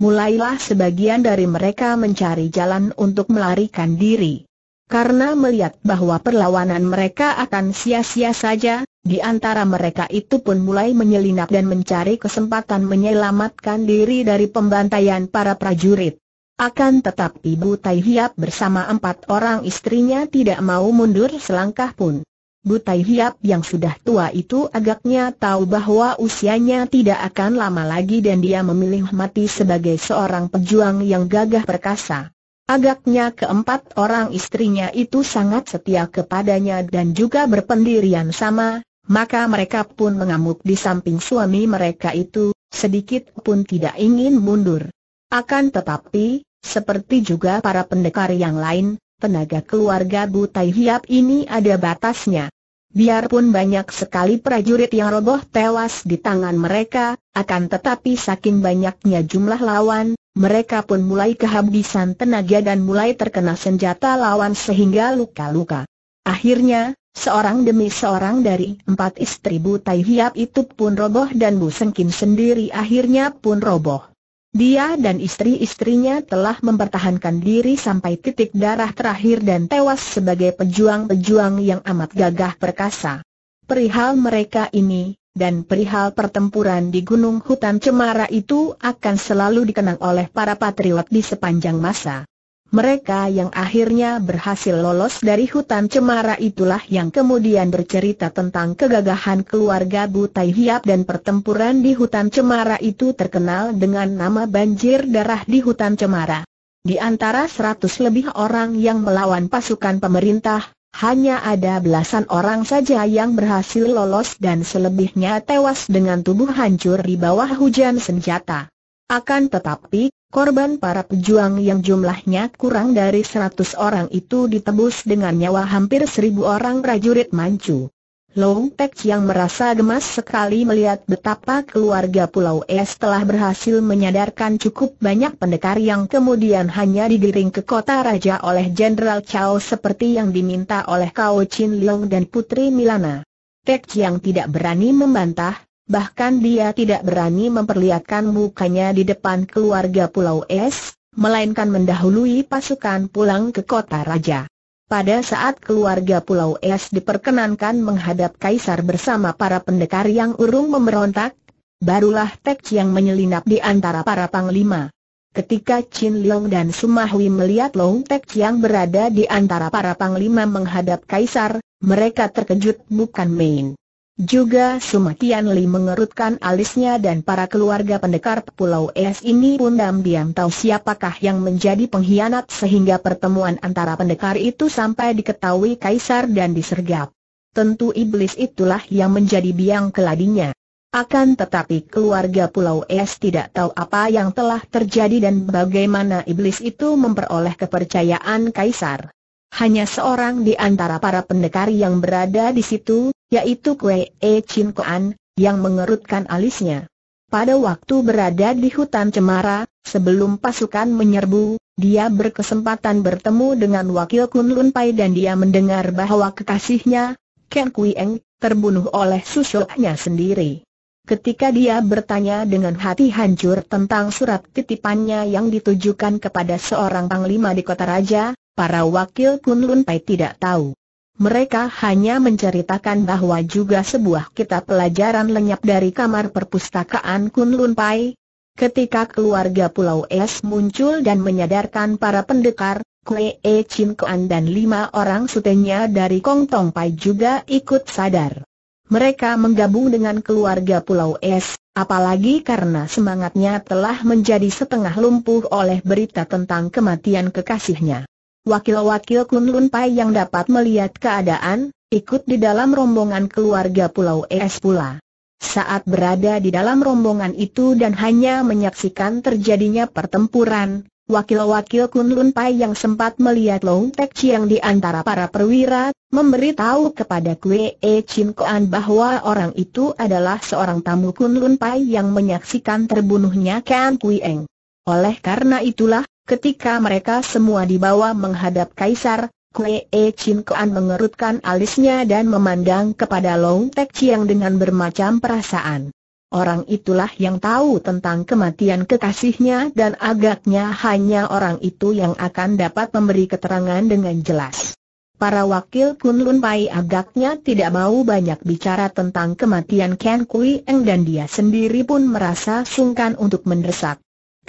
mulailah sebagian dari mereka mencari jalan untuk melarikan diri. Karena melihat bahwa perlawanan mereka akan sia-sia saja, di antara mereka itu pun mulai menyelinap dan mencari kesempatan menyelamatkan diri dari pembantaian para prajurit. Akan tetapi Bu Tai bersama empat orang istrinya tidak mau mundur selangkah pun. Butai Hiap yang sudah tua itu agaknya tahu bahwa usianya tidak akan lama lagi dan dia memilih mati sebagai seorang pejuang yang gagah perkasa. Agaknya keempat orang istrinya itu sangat setia kepadanya dan juga berpendirian sama, maka mereka pun mengamuk di samping suami mereka itu, sedikit pun tidak ingin mundur. Akan tetapi, seperti juga para pendekar yang lain, tenaga keluarga Butai Hiap ini ada batasnya. Biarpun banyak sekali prajurit yang roboh tewas di tangan mereka, akan tetapi saking banyaknya jumlah lawan, mereka pun mulai kehabisan tenaga dan mulai terkena senjata lawan sehingga luka-luka. Akhirnya, seorang demi seorang dari empat istri Butai Hiap itu pun roboh dan Bu Sengkim sendiri akhirnya pun roboh. Dia dan istri-istrinya telah mempertahankan diri sampai titik darah terakhir dan tewas sebagai pejuang-pejuang yang amat gagah perkasa. Perihal mereka ini, dan perihal pertempuran di Gunung Hutan Cemara itu akan selalu dikenang oleh para patriot di sepanjang masa. Mereka yang akhirnya berhasil lolos dari hutan cemara itulah yang kemudian bercerita tentang kegagahan keluarga Butai Hiap dan pertempuran di hutan cemara itu terkenal dengan nama banjir darah di hutan cemara. Di antara seratus lebih orang yang melawan pasukan pemerintah, hanya ada belasan orang saja yang berhasil lolos dan selebihnya tewas dengan tubuh hancur di bawah hujan senjata. Akan tetapi, Korban para pejuang yang jumlahnya kurang dari 100 orang itu ditebus dengan nyawa hampir seribu orang prajurit Manchu. Long Tek yang merasa gemas sekali melihat betapa keluarga Pulau Es telah berhasil menyadarkan cukup banyak pendekar yang kemudian hanya digiring ke kota raja oleh Jenderal Chao seperti yang diminta oleh Kao Chin Long dan Putri Milana. Tek yang tidak berani membantah, bahkan dia tidak berani memperlihatkan mukanya di depan keluarga Pulau Es, melainkan mendahului pasukan pulang ke kota raja. Pada saat keluarga Pulau Es diperkenankan menghadap kaisar bersama para pendekar yang urung memberontak, barulah Tek yang menyelinap di antara para panglima. Ketika Chin Leong dan Sumahui melihat Long Tek yang berada di antara para panglima menghadap kaisar, mereka terkejut bukan main. Juga Sumatian Li mengerutkan alisnya dan para keluarga pendekar Pulau Es ini pun diam-diam tahu siapakah yang menjadi pengkhianat sehingga pertemuan antara pendekar itu sampai diketahui kaisar dan disergap. Tentu iblis itulah yang menjadi biang keladinya. Akan tetapi keluarga Pulau Es tidak tahu apa yang telah terjadi dan bagaimana iblis itu memperoleh kepercayaan kaisar. Hanya seorang di antara para pendekar yang berada di situ, yaitu Kwee E Chin Koan, yang mengerutkan alisnya. Pada waktu berada di hutan cemara, sebelum pasukan menyerbu, dia berkesempatan bertemu dengan wakil Kun Lun Pai dan dia mendengar bahwa kekasihnya, Ken Kui Eng, terbunuh oleh susuknya sendiri. Ketika dia bertanya dengan hati hancur tentang surat titipannya yang ditujukan kepada seorang panglima di kota raja, para wakil Kunlun Pai tidak tahu. Mereka hanya menceritakan bahwa juga sebuah kitab pelajaran lenyap dari kamar perpustakaan Kunlun Pai. Ketika keluarga Pulau Es muncul dan menyadarkan para pendekar, Kue E Chin Kuan dan lima orang sutenya dari Kong Tong Pai juga ikut sadar. Mereka menggabung dengan keluarga Pulau Es, apalagi karena semangatnya telah menjadi setengah lumpuh oleh berita tentang kematian kekasihnya. Wakil-wakil Kunlun Pai yang dapat melihat keadaan, ikut di dalam rombongan keluarga Pulau Es pula. Saat berada di dalam rombongan itu dan hanya menyaksikan terjadinya pertempuran, wakil-wakil Kunlun Pai yang sempat melihat Long Tek Chiang di antara para perwira, memberitahu kepada Kwe E Chin Koan bahwa orang itu adalah seorang tamu Kunlun Pai yang menyaksikan terbunuhnya Kan Kui Eng. Oleh karena itulah, Ketika mereka semua dibawa menghadap Kaisar, Kue E Chin Kuan mengerutkan alisnya dan memandang kepada Long Tek Chiang dengan bermacam perasaan. Orang itulah yang tahu tentang kematian kekasihnya dan agaknya hanya orang itu yang akan dapat memberi keterangan dengan jelas. Para wakil Kun Lun Pai agaknya tidak mau banyak bicara tentang kematian Ken Kui Eng dan dia sendiri pun merasa sungkan untuk mendesak.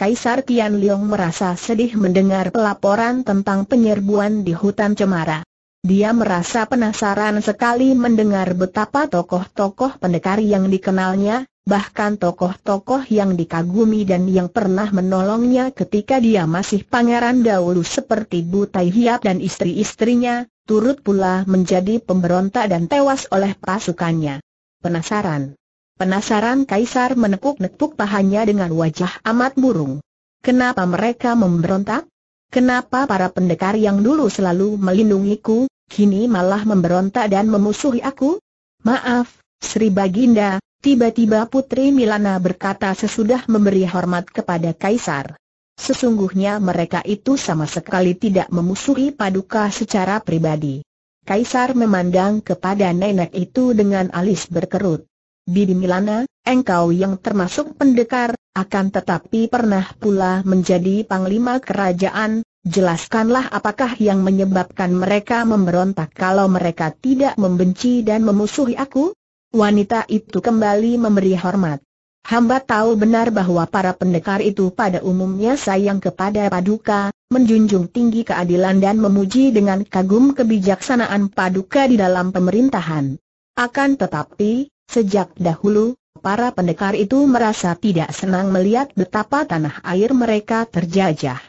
Kaisar Tian Liong merasa sedih mendengar pelaporan tentang penyerbuan di hutan cemara. Dia merasa penasaran sekali mendengar betapa tokoh-tokoh pendekar yang dikenalnya, bahkan tokoh-tokoh yang dikagumi dan yang pernah menolongnya ketika dia masih pangeran dahulu seperti Tai Hiap dan istri-istrinya, turut pula menjadi pemberontak dan tewas oleh pasukannya. Penasaran Penasaran Kaisar menepuk-nepuk pahanya dengan wajah amat burung. Kenapa mereka memberontak? Kenapa para pendekar yang dulu selalu melindungiku, kini malah memberontak dan memusuhi aku? Maaf, Sri Baginda, tiba-tiba Putri Milana berkata sesudah memberi hormat kepada Kaisar. Sesungguhnya mereka itu sama sekali tidak memusuhi Paduka secara pribadi. Kaisar memandang kepada nenek itu dengan alis berkerut. Bibi Milana, engkau yang termasuk pendekar, akan tetapi pernah pula menjadi panglima kerajaan, jelaskanlah apakah yang menyebabkan mereka memberontak kalau mereka tidak membenci dan memusuhi aku? Wanita itu kembali memberi hormat. Hamba tahu benar bahwa para pendekar itu pada umumnya sayang kepada paduka, menjunjung tinggi keadilan dan memuji dengan kagum kebijaksanaan paduka di dalam pemerintahan. Akan tetapi, Sejak dahulu, para pendekar itu merasa tidak senang melihat betapa tanah air mereka terjajah.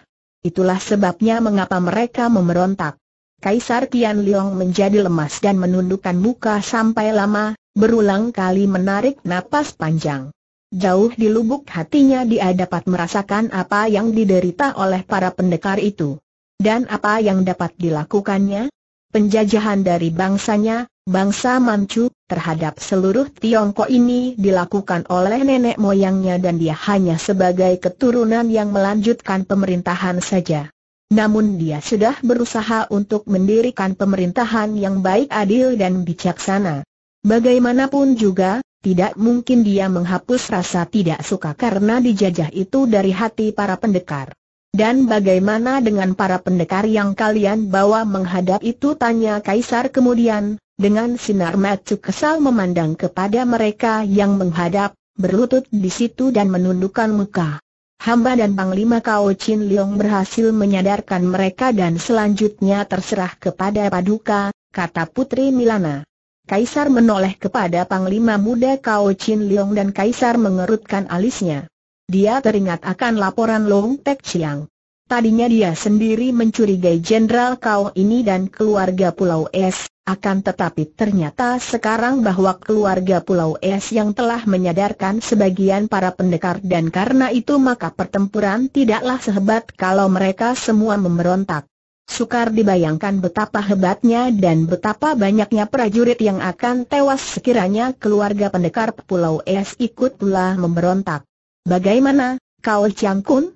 Itulah sebabnya mengapa mereka memberontak. Kaisar Tian Liong menjadi lemas dan menundukkan muka sampai lama, berulang kali menarik napas panjang. Jauh di lubuk hatinya dia dapat merasakan apa yang diderita oleh para pendekar itu. Dan apa yang dapat dilakukannya? Penjajahan dari bangsanya, bangsa Manchu, terhadap seluruh Tiongkok ini dilakukan oleh nenek moyangnya dan dia hanya sebagai keturunan yang melanjutkan pemerintahan saja. Namun dia sudah berusaha untuk mendirikan pemerintahan yang baik adil dan bijaksana. Bagaimanapun juga, tidak mungkin dia menghapus rasa tidak suka karena dijajah itu dari hati para pendekar. Dan bagaimana dengan para pendekar yang kalian bawa menghadap itu tanya Kaisar kemudian, dengan sinar matu kesal memandang kepada mereka yang menghadap, berlutut di situ dan menundukkan muka. Hamba dan Panglima Kao Chin Leong berhasil menyadarkan mereka dan selanjutnya terserah kepada Paduka, kata Putri Milana. Kaisar menoleh kepada Panglima Muda Kao Chin Leong dan Kaisar mengerutkan alisnya. Dia teringat akan laporan Long Tek Chiang. Tadinya dia sendiri mencurigai Jenderal Kau ini dan keluarga Pulau Es, akan tetapi ternyata sekarang bahwa keluarga Pulau Es yang telah menyadarkan sebagian para pendekar dan karena itu maka pertempuran tidaklah sehebat kalau mereka semua memberontak. Sukar dibayangkan betapa hebatnya dan betapa banyaknya prajurit yang akan tewas sekiranya keluarga pendekar Pulau Es ikut pula memberontak. Bagaimana, kau Chiang Kun?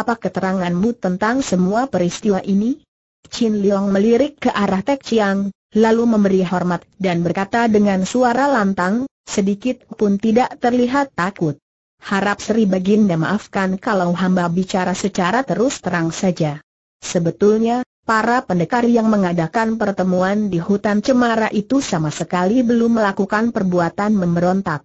Apa keteranganmu tentang semua peristiwa ini? Chin Leong melirik ke arah Tek Chiang, lalu memberi hormat dan berkata dengan suara lantang, sedikit pun tidak terlihat takut. Harap Sri Baginda maafkan kalau hamba bicara secara terus terang saja. Sebetulnya, para pendekar yang mengadakan pertemuan di hutan cemara itu sama sekali belum melakukan perbuatan memberontak.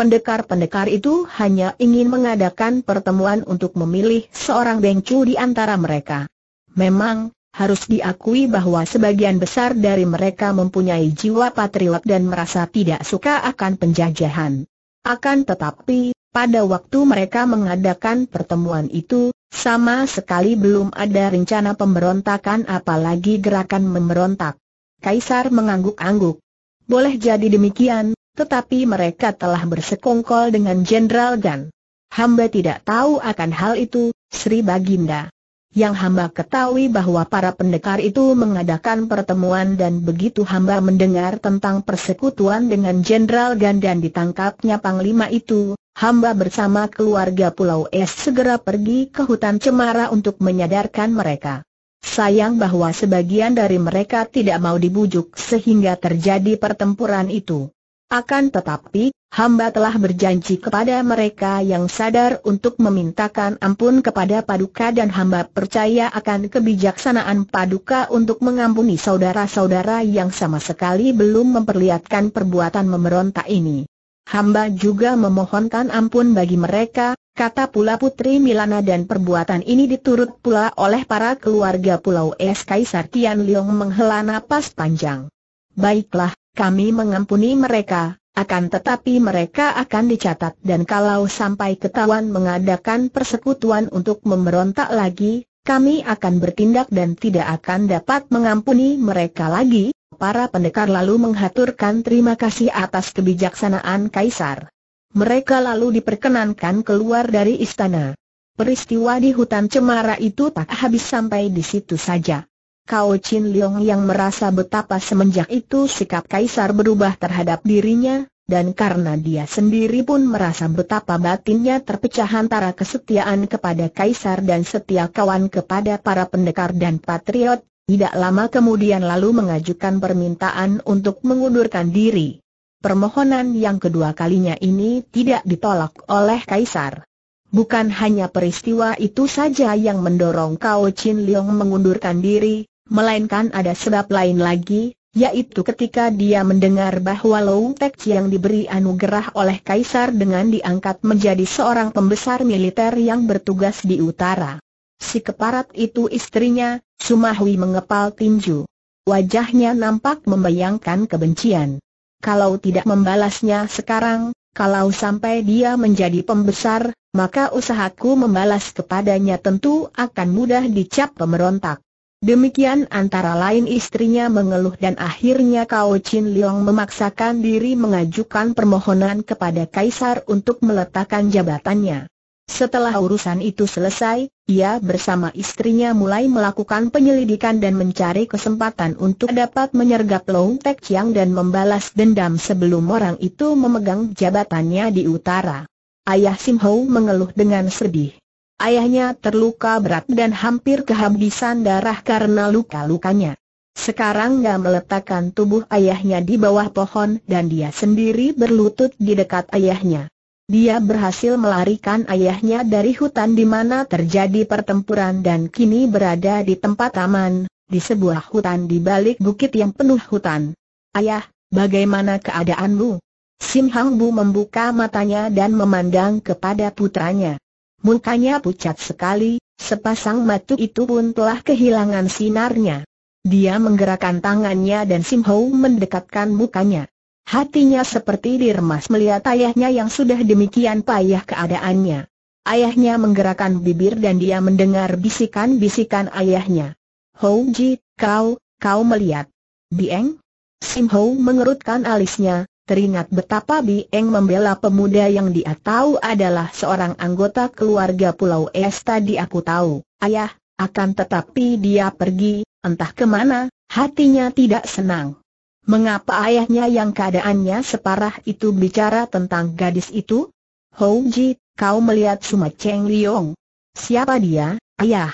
Pendekar-pendekar itu hanya ingin mengadakan pertemuan untuk memilih seorang bengcu di antara mereka. Memang, harus diakui bahwa sebagian besar dari mereka mempunyai jiwa patriot dan merasa tidak suka akan penjajahan. Akan tetapi, pada waktu mereka mengadakan pertemuan itu, sama sekali belum ada rencana pemberontakan apalagi gerakan memberontak. Kaisar mengangguk-angguk. Boleh jadi demikian, tetapi mereka telah bersekongkol dengan Jenderal Gan. Hamba tidak tahu akan hal itu, Sri Baginda. Yang hamba ketahui bahwa para pendekar itu mengadakan pertemuan dan begitu hamba mendengar tentang persekutuan dengan Jenderal Gan dan ditangkapnya Panglima itu, hamba bersama keluarga Pulau Es segera pergi ke hutan Cemara untuk menyadarkan mereka. Sayang bahwa sebagian dari mereka tidak mau dibujuk sehingga terjadi pertempuran itu. Akan tetapi, hamba telah berjanji kepada mereka yang sadar untuk memintakan ampun kepada Paduka dan hamba percaya akan kebijaksanaan Paduka untuk mengampuni saudara-saudara yang sama sekali belum memperlihatkan perbuatan memberontak ini. Hamba juga memohonkan ampun bagi mereka, kata pula Putri Milana dan perbuatan ini diturut pula oleh para keluarga Pulau Es Kaisar Tian Leong menghela napas panjang. Baiklah, kami mengampuni mereka, akan tetapi mereka akan dicatat dan kalau sampai ketahuan mengadakan persekutuan untuk memberontak lagi, kami akan bertindak dan tidak akan dapat mengampuni mereka lagi. Para pendekar lalu menghaturkan terima kasih atas kebijaksanaan kaisar. Mereka lalu diperkenankan keluar dari istana. Peristiwa di hutan cemara itu tak habis sampai di situ saja. Kau Chin Leong yang merasa betapa semenjak itu sikap Kaisar berubah terhadap dirinya, dan karena dia sendiri pun merasa betapa batinnya terpecah antara kesetiaan kepada Kaisar dan setia kawan kepada para pendekar dan patriot, tidak lama kemudian lalu mengajukan permintaan untuk mengundurkan diri. Permohonan yang kedua kalinya ini tidak ditolak oleh Kaisar. Bukan hanya peristiwa itu saja yang mendorong Kao Chin Leong mengundurkan diri, melainkan ada sebab lain lagi, yaitu ketika dia mendengar bahwa Long Tek yang diberi anugerah oleh Kaisar dengan diangkat menjadi seorang pembesar militer yang bertugas di utara. Si keparat itu istrinya, Sumahwi mengepal tinju. Wajahnya nampak membayangkan kebencian. Kalau tidak membalasnya sekarang, kalau sampai dia menjadi pembesar, maka usahaku membalas kepadanya tentu akan mudah dicap pemberontak. Demikian antara lain istrinya mengeluh dan akhirnya Kao Chin Leong memaksakan diri mengajukan permohonan kepada Kaisar untuk meletakkan jabatannya. Setelah urusan itu selesai, ia bersama istrinya mulai melakukan penyelidikan dan mencari kesempatan untuk dapat menyergap Long Tek Chiang dan membalas dendam sebelum orang itu memegang jabatannya di utara. Ayah Sim Ho mengeluh dengan sedih. Ayahnya terluka berat dan hampir kehabisan darah karena luka-lukanya. Sekarang dia meletakkan tubuh ayahnya di bawah pohon dan dia sendiri berlutut di dekat ayahnya. Dia berhasil melarikan ayahnya dari hutan di mana terjadi pertempuran dan kini berada di tempat aman, di sebuah hutan di balik bukit yang penuh hutan. Ayah, bagaimana keadaanmu? Sim Hang Bu membuka matanya dan memandang kepada putranya. Mukanya pucat sekali, sepasang matu itu pun telah kehilangan sinarnya. Dia menggerakkan tangannya dan Sim Ho mendekatkan mukanya. Hatinya seperti diremas melihat ayahnya yang sudah demikian payah keadaannya. Ayahnya menggerakkan bibir dan dia mendengar bisikan-bisikan ayahnya. Ho Ji, kau, kau melihat. Bieng? Sim Ho mengerutkan alisnya, teringat betapa Bieng membela pemuda yang dia tahu adalah seorang anggota keluarga Pulau Es tadi aku tahu, ayah, akan tetapi dia pergi, entah kemana, hatinya tidak senang. Mengapa ayahnya yang keadaannya separah itu bicara tentang gadis itu? Hou Ji, kau melihat Suma Cheng Liong. Siapa dia, ayah?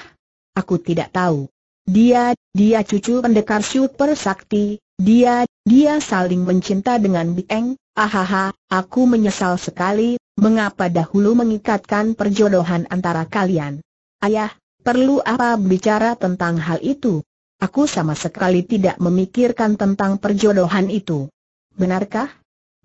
Aku tidak tahu. Dia, dia cucu pendekar super sakti, dia, dia saling mencinta dengan Bieng, ahaha, aku menyesal sekali, mengapa dahulu mengikatkan perjodohan antara kalian. Ayah, perlu apa bicara tentang hal itu? Aku sama sekali tidak memikirkan tentang perjodohan itu. Benarkah?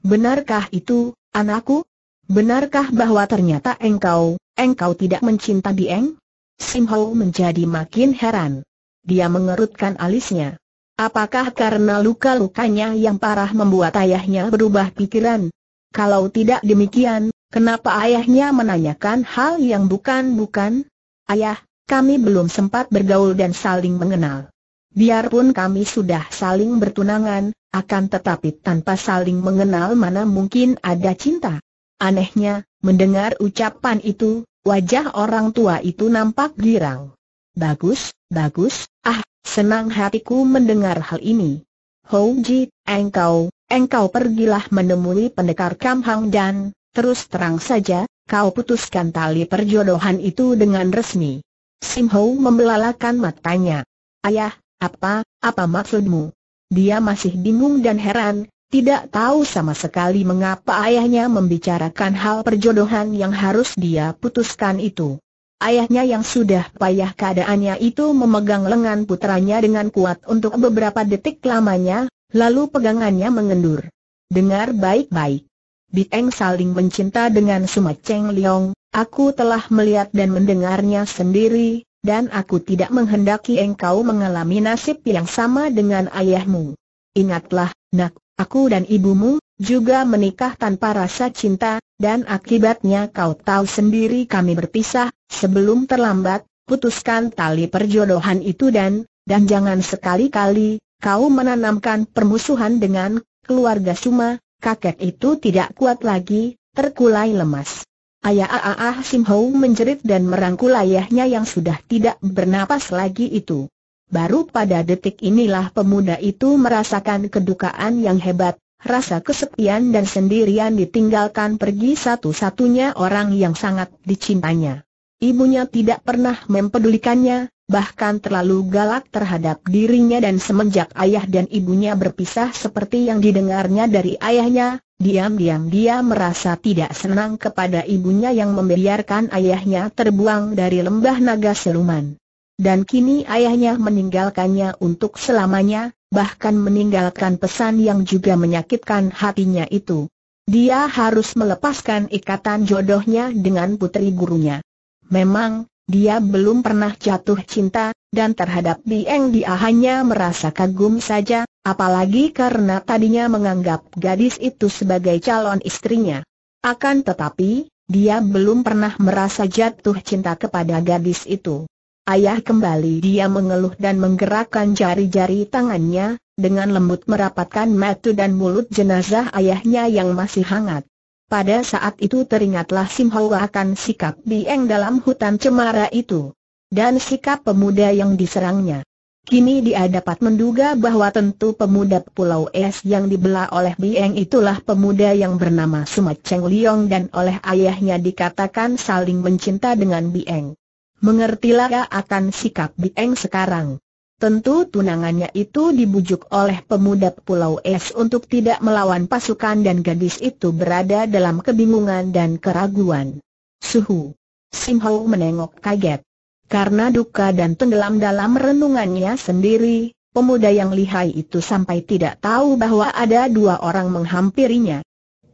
Benarkah itu, anakku? Benarkah bahwa ternyata engkau, engkau tidak mencinta Bieng? Simho menjadi makin heran. Dia mengerutkan alisnya. Apakah karena luka-lukanya yang parah membuat ayahnya berubah pikiran? Kalau tidak demikian, kenapa ayahnya menanyakan hal yang bukan-bukan? Ayah, kami belum sempat bergaul dan saling mengenal. Biarpun kami sudah saling bertunangan, akan tetapi tanpa saling mengenal mana mungkin ada cinta. Anehnya, mendengar ucapan itu, wajah orang tua itu nampak girang. Bagus, bagus, ah, senang hatiku mendengar hal ini. Hou Ji, engkau, engkau pergilah menemui pendekar Kam Hang dan, terus terang saja, kau putuskan tali perjodohan itu dengan resmi. Sim Hou membelalakan matanya. Ayah, apa, apa maksudmu? Dia masih bingung dan heran, tidak tahu sama sekali mengapa ayahnya membicarakan hal perjodohan yang harus dia putuskan itu. Ayahnya yang sudah payah keadaannya itu memegang lengan putranya dengan kuat untuk beberapa detik lamanya, lalu pegangannya mengendur. Dengar baik-baik. Bieng saling mencinta dengan Suma Cheng Liong, aku telah melihat dan mendengarnya sendiri, dan aku tidak menghendaki engkau mengalami nasib yang sama dengan ayahmu. Ingatlah, nak, aku dan ibumu, juga menikah tanpa rasa cinta, dan akibatnya kau tahu sendiri kami berpisah, sebelum terlambat, putuskan tali perjodohan itu dan, dan jangan sekali-kali, kau menanamkan permusuhan dengan keluarga Suma, kakek itu tidak kuat lagi, terkulai lemas. Ayah ah, ah Sim Hou menjerit dan merangkul ayahnya yang sudah tidak bernapas lagi itu. Baru pada detik inilah pemuda itu merasakan kedukaan yang hebat, Rasa kesepian dan sendirian ditinggalkan pergi satu-satunya orang yang sangat dicintanya. Ibunya tidak pernah mempedulikannya, bahkan terlalu galak terhadap dirinya dan semenjak ayah dan ibunya berpisah seperti yang didengarnya dari ayahnya, diam-diam dia merasa tidak senang kepada ibunya yang membiarkan ayahnya terbuang dari lembah naga seluman. Dan kini ayahnya meninggalkannya untuk selamanya, bahkan meninggalkan pesan yang juga menyakitkan hatinya itu. Dia harus melepaskan ikatan jodohnya dengan putri gurunya. Memang, dia belum pernah jatuh cinta, dan terhadap Bieng dia hanya merasa kagum saja, apalagi karena tadinya menganggap gadis itu sebagai calon istrinya. Akan tetapi, dia belum pernah merasa jatuh cinta kepada gadis itu. Ayah kembali dia mengeluh dan menggerakkan jari-jari tangannya, dengan lembut merapatkan mata dan mulut jenazah ayahnya yang masih hangat. Pada saat itu teringatlah Sim akan sikap Dieng dalam hutan cemara itu. Dan sikap pemuda yang diserangnya. Kini dia dapat menduga bahwa tentu pemuda Pulau Es yang dibelah oleh Bieng itulah pemuda yang bernama Sumat Cheng Liong dan oleh ayahnya dikatakan saling mencinta dengan Bieng. Mengertilah ya akan sikap Bieng sekarang. Tentu tunangannya itu dibujuk oleh pemuda Pulau Es untuk tidak melawan pasukan dan gadis itu berada dalam kebingungan dan keraguan. Suhu. Sim Ho menengok kaget. Karena duka dan tenggelam dalam renungannya sendiri, pemuda yang lihai itu sampai tidak tahu bahwa ada dua orang menghampirinya.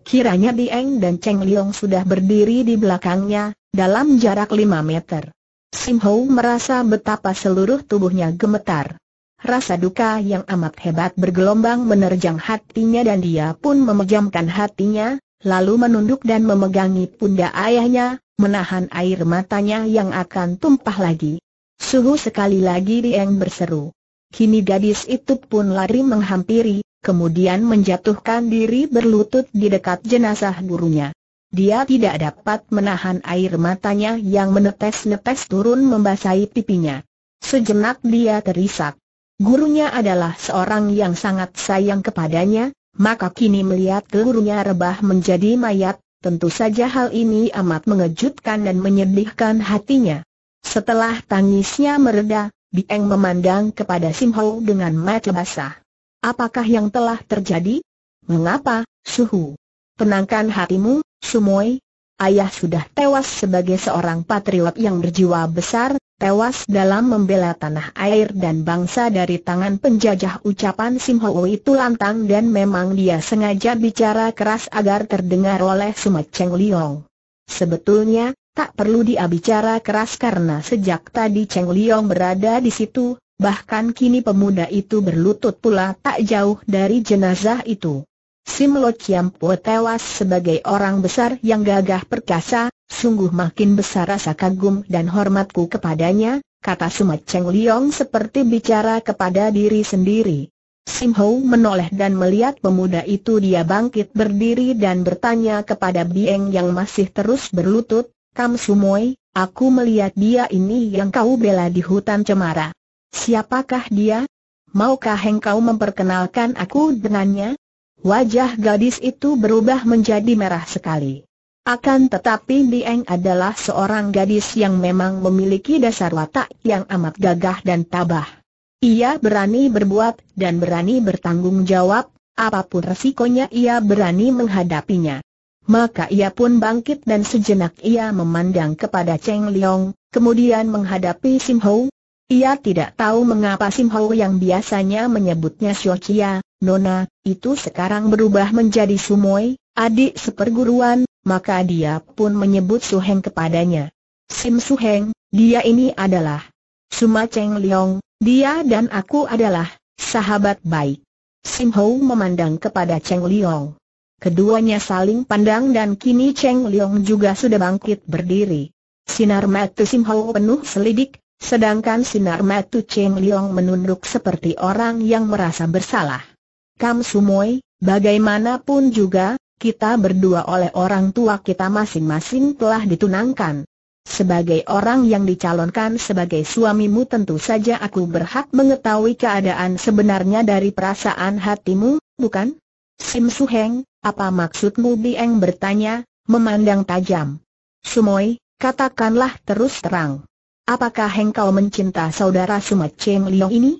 Kiranya Dieng dan Cheng Liong sudah berdiri di belakangnya, dalam jarak lima meter. Sim Ho merasa betapa seluruh tubuhnya gemetar. Rasa duka yang amat hebat bergelombang menerjang hatinya dan dia pun memejamkan hatinya, lalu menunduk dan memegangi pundak ayahnya, menahan air matanya yang akan tumpah lagi. Suhu sekali lagi Dieng berseru. Kini gadis itu pun lari menghampiri, kemudian menjatuhkan diri berlutut di dekat jenazah gurunya. Dia tidak dapat menahan air matanya yang menetes-netes turun membasahi pipinya. Sejenak dia terisak. Gurunya adalah seorang yang sangat sayang kepadanya, maka kini melihat gurunya rebah menjadi mayat, tentu saja hal ini amat mengejutkan dan menyedihkan hatinya. Setelah tangisnya mereda, Bieng memandang kepada Sim dengan mata basah. Apakah yang telah terjadi? Mengapa, Suhu? Tenangkan hatimu, Sumoy, ayah sudah tewas sebagai seorang patriot yang berjiwa besar, tewas dalam membela tanah air dan bangsa dari tangan penjajah ucapan Sim Ho itu lantang dan memang dia sengaja bicara keras agar terdengar oleh Sumat Cheng Liong. Sebetulnya, tak perlu dia bicara keras karena sejak tadi Cheng Liong berada di situ, bahkan kini pemuda itu berlutut pula tak jauh dari jenazah itu. Sim Lo Chiam Po tewas sebagai orang besar yang gagah perkasa, sungguh makin besar rasa kagum dan hormatku kepadanya, kata Sumat Cheng Liong seperti bicara kepada diri sendiri. Sim Ho menoleh dan melihat pemuda itu dia bangkit berdiri dan bertanya kepada Bieng yang masih terus berlutut, Kam Sumoi, aku melihat dia ini yang kau bela di hutan cemara. Siapakah dia? Maukah engkau memperkenalkan aku dengannya? Wajah gadis itu berubah menjadi merah sekali. Akan tetapi Bieng adalah seorang gadis yang memang memiliki dasar watak yang amat gagah dan tabah. Ia berani berbuat dan berani bertanggung jawab, apapun resikonya ia berani menghadapinya. Maka ia pun bangkit dan sejenak ia memandang kepada Cheng Liong, kemudian menghadapi Sim Ho. Ia tidak tahu mengapa Sim Ho yang biasanya menyebutnya Xiao Chia, Nona, itu sekarang berubah menjadi sumoy, adik seperguruan, maka dia pun menyebut Suheng kepadanya. Sim Suheng, dia ini adalah Suma Cheng Leong, dia dan aku adalah sahabat baik. Sim Hou memandang kepada Cheng Leong. Keduanya saling pandang dan kini Cheng Leong juga sudah bangkit berdiri. Sinar mata Sim Hou penuh selidik, sedangkan sinar mata Cheng Leong menunduk seperti orang yang merasa bersalah. Kam Sumoy, bagaimanapun juga, kita berdua oleh orang tua kita masing-masing telah ditunangkan. Sebagai orang yang dicalonkan sebagai suamimu tentu saja aku berhak mengetahui keadaan sebenarnya dari perasaan hatimu, bukan? Sim Heng, apa maksudmu Bieng bertanya, memandang tajam. Sumoy, katakanlah terus terang. Apakah heng kau mencinta saudara Sumat Cheng Liong ini?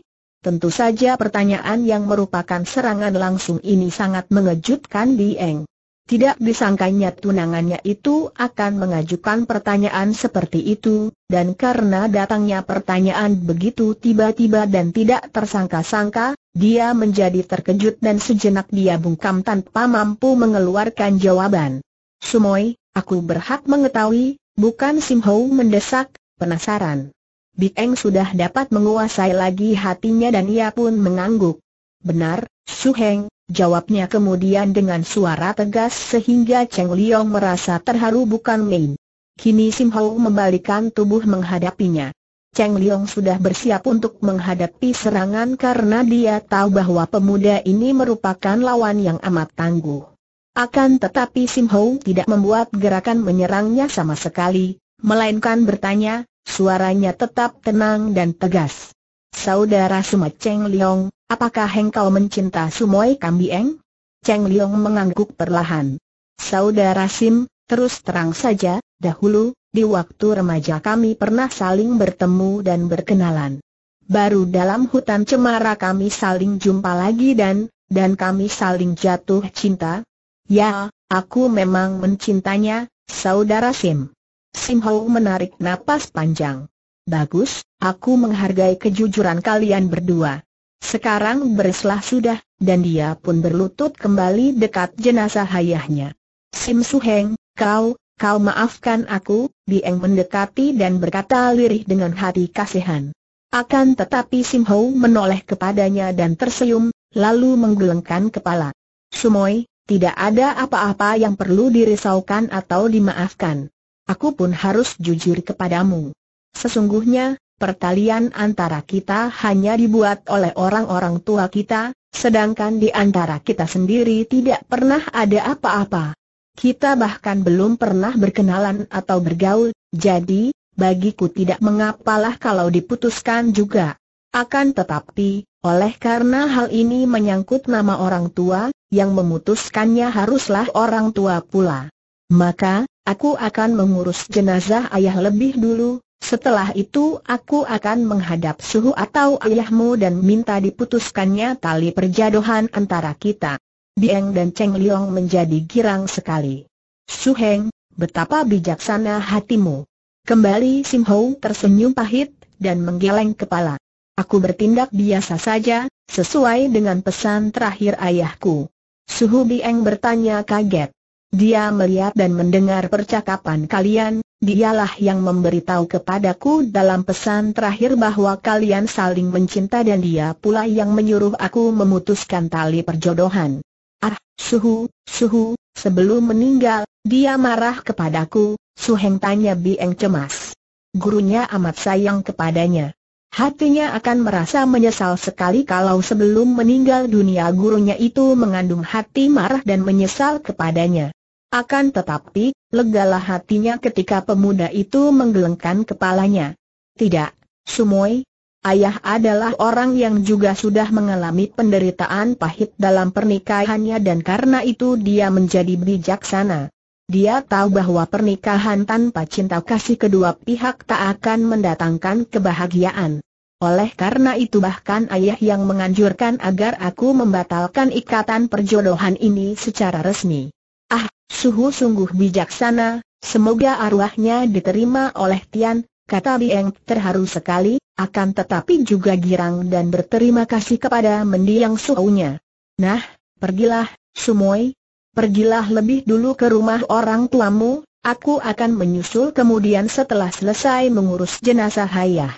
Tentu saja pertanyaan yang merupakan serangan langsung ini sangat mengejutkan Dieng. Tidak disangkanya tunangannya itu akan mengajukan pertanyaan seperti itu, dan karena datangnya pertanyaan begitu tiba-tiba dan tidak tersangka-sangka, dia menjadi terkejut dan sejenak dia bungkam tanpa mampu mengeluarkan jawaban. Sumoy, aku berhak mengetahui, bukan Sim mendesak, penasaran. Bieng sudah dapat menguasai lagi hatinya dan ia pun mengangguk. Benar, Su Heng, jawabnya kemudian dengan suara tegas sehingga Cheng Liong merasa terharu bukan main. Kini Sim Hau membalikan tubuh menghadapinya. Cheng Liong sudah bersiap untuk menghadapi serangan karena dia tahu bahwa pemuda ini merupakan lawan yang amat tangguh. Akan tetapi Sim Hau tidak membuat gerakan menyerangnya sama sekali, melainkan bertanya, Suaranya tetap tenang dan tegas. Saudara Suma Cheng Liong, apakah engkau mencinta Sumoy Kambieng? Cheng Liong mengangguk perlahan. Saudara Sim, terus terang saja, dahulu, di waktu remaja kami pernah saling bertemu dan berkenalan. Baru dalam hutan cemara kami saling jumpa lagi dan, dan kami saling jatuh cinta. Ya, aku memang mencintanya, saudara Sim. Sim Hau menarik napas panjang. Bagus, aku menghargai kejujuran kalian berdua. Sekarang bereslah sudah, dan dia pun berlutut kembali dekat jenazah ayahnya. Sim Su Heng, kau, kau maafkan aku, Bieng mendekati dan berkata lirih dengan hati kasihan. Akan tetapi Sim Hau menoleh kepadanya dan tersenyum, lalu menggelengkan kepala. Sumoi, tidak ada apa-apa yang perlu dirisaukan atau dimaafkan aku pun harus jujur kepadamu. Sesungguhnya, pertalian antara kita hanya dibuat oleh orang-orang tua kita, sedangkan di antara kita sendiri tidak pernah ada apa-apa. Kita bahkan belum pernah berkenalan atau bergaul, jadi, bagiku tidak mengapalah kalau diputuskan juga. Akan tetapi, oleh karena hal ini menyangkut nama orang tua, yang memutuskannya haruslah orang tua pula. Maka, aku akan mengurus jenazah ayah lebih dulu, setelah itu aku akan menghadap suhu atau ayahmu dan minta diputuskannya tali perjodohan antara kita. Bieng dan Cheng Liong menjadi girang sekali. Su Heng, betapa bijaksana hatimu. Kembali Sim Hou tersenyum pahit, dan menggeleng kepala. Aku bertindak biasa saja, sesuai dengan pesan terakhir ayahku. Suhu Bieng bertanya kaget. Dia melihat dan mendengar percakapan kalian, dialah yang memberitahu kepadaku dalam pesan terakhir bahwa kalian saling mencinta dan dia pula yang menyuruh aku memutuskan tali perjodohan. Ah, suhu, suhu, sebelum meninggal, dia marah kepadaku, suheng tanya Bieng cemas. Gurunya amat sayang kepadanya. Hatinya akan merasa menyesal sekali kalau sebelum meninggal dunia gurunya itu mengandung hati marah dan menyesal kepadanya. Akan tetapi, legalah hatinya ketika pemuda itu menggelengkan kepalanya. Tidak, Sumoy, ayah adalah orang yang juga sudah mengalami penderitaan pahit dalam pernikahannya dan karena itu dia menjadi bijaksana. Dia tahu bahwa pernikahan tanpa cinta kasih kedua pihak tak akan mendatangkan kebahagiaan. Oleh karena itu bahkan ayah yang menganjurkan agar aku membatalkan ikatan perjodohan ini secara resmi. Ah, suhu sungguh bijaksana, semoga arwahnya diterima oleh Tian, kata Bieng terharu sekali, akan tetapi juga girang dan berterima kasih kepada mendiang suhunya. Nah, pergilah, Sumoy, pergilah lebih dulu ke rumah orang tuamu, aku akan menyusul kemudian setelah selesai mengurus jenazah Hayah.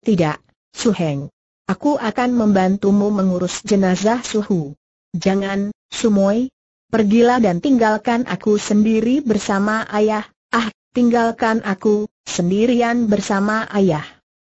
Tidak, Suheng. Aku akan membantumu mengurus jenazah Suhu. Jangan, Sumoy, pergilah dan tinggalkan aku sendiri bersama ayah, ah, tinggalkan aku, sendirian bersama ayah.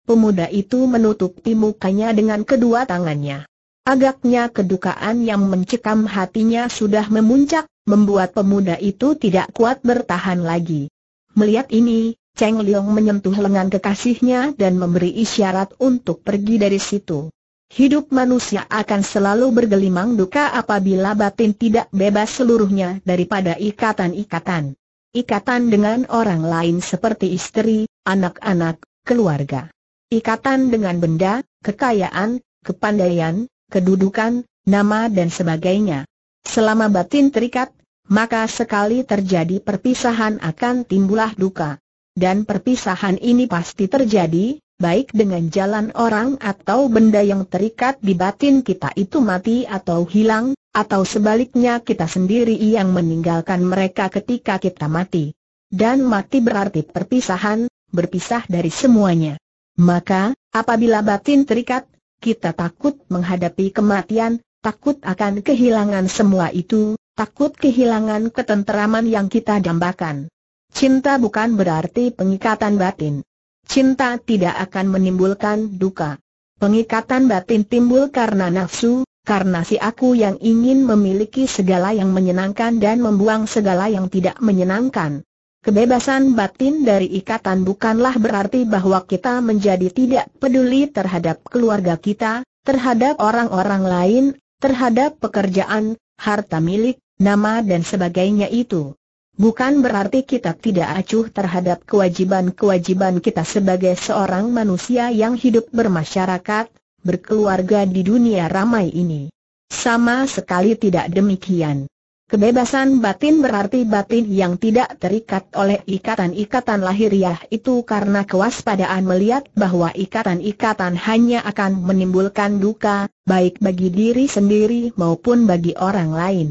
Pemuda itu menutupi mukanya dengan kedua tangannya. Agaknya kedukaan yang mencekam hatinya sudah memuncak, membuat pemuda itu tidak kuat bertahan lagi. Melihat ini, Cheng Liong menyentuh lengan kekasihnya dan memberi isyarat untuk pergi dari situ. Hidup manusia akan selalu bergelimang duka apabila batin tidak bebas seluruhnya daripada ikatan-ikatan. Ikatan dengan orang lain seperti istri, anak-anak, keluarga. Ikatan dengan benda, kekayaan, kepandaian, kedudukan, nama dan sebagainya. Selama batin terikat, maka sekali terjadi perpisahan akan timbulah duka. Dan perpisahan ini pasti terjadi, baik dengan jalan orang atau benda yang terikat di batin kita itu mati atau hilang, atau sebaliknya kita sendiri yang meninggalkan mereka ketika kita mati. Dan mati berarti perpisahan, berpisah dari semuanya. Maka, apabila batin terikat, kita takut menghadapi kematian, takut akan kehilangan semua itu, takut kehilangan ketenteraman yang kita dambakan. Cinta bukan berarti pengikatan batin cinta tidak akan menimbulkan duka. Pengikatan batin timbul karena nafsu, karena si aku yang ingin memiliki segala yang menyenangkan dan membuang segala yang tidak menyenangkan. Kebebasan batin dari ikatan bukanlah berarti bahwa kita menjadi tidak peduli terhadap keluarga kita, terhadap orang-orang lain, terhadap pekerjaan, harta milik, nama dan sebagainya itu. Bukan berarti kita tidak acuh terhadap kewajiban-kewajiban kita sebagai seorang manusia yang hidup bermasyarakat, berkeluarga di dunia ramai ini. Sama sekali tidak demikian. Kebebasan batin berarti batin yang tidak terikat oleh ikatan-ikatan lahiriah itu karena kewaspadaan melihat bahwa ikatan-ikatan hanya akan menimbulkan duka, baik bagi diri sendiri maupun bagi orang lain.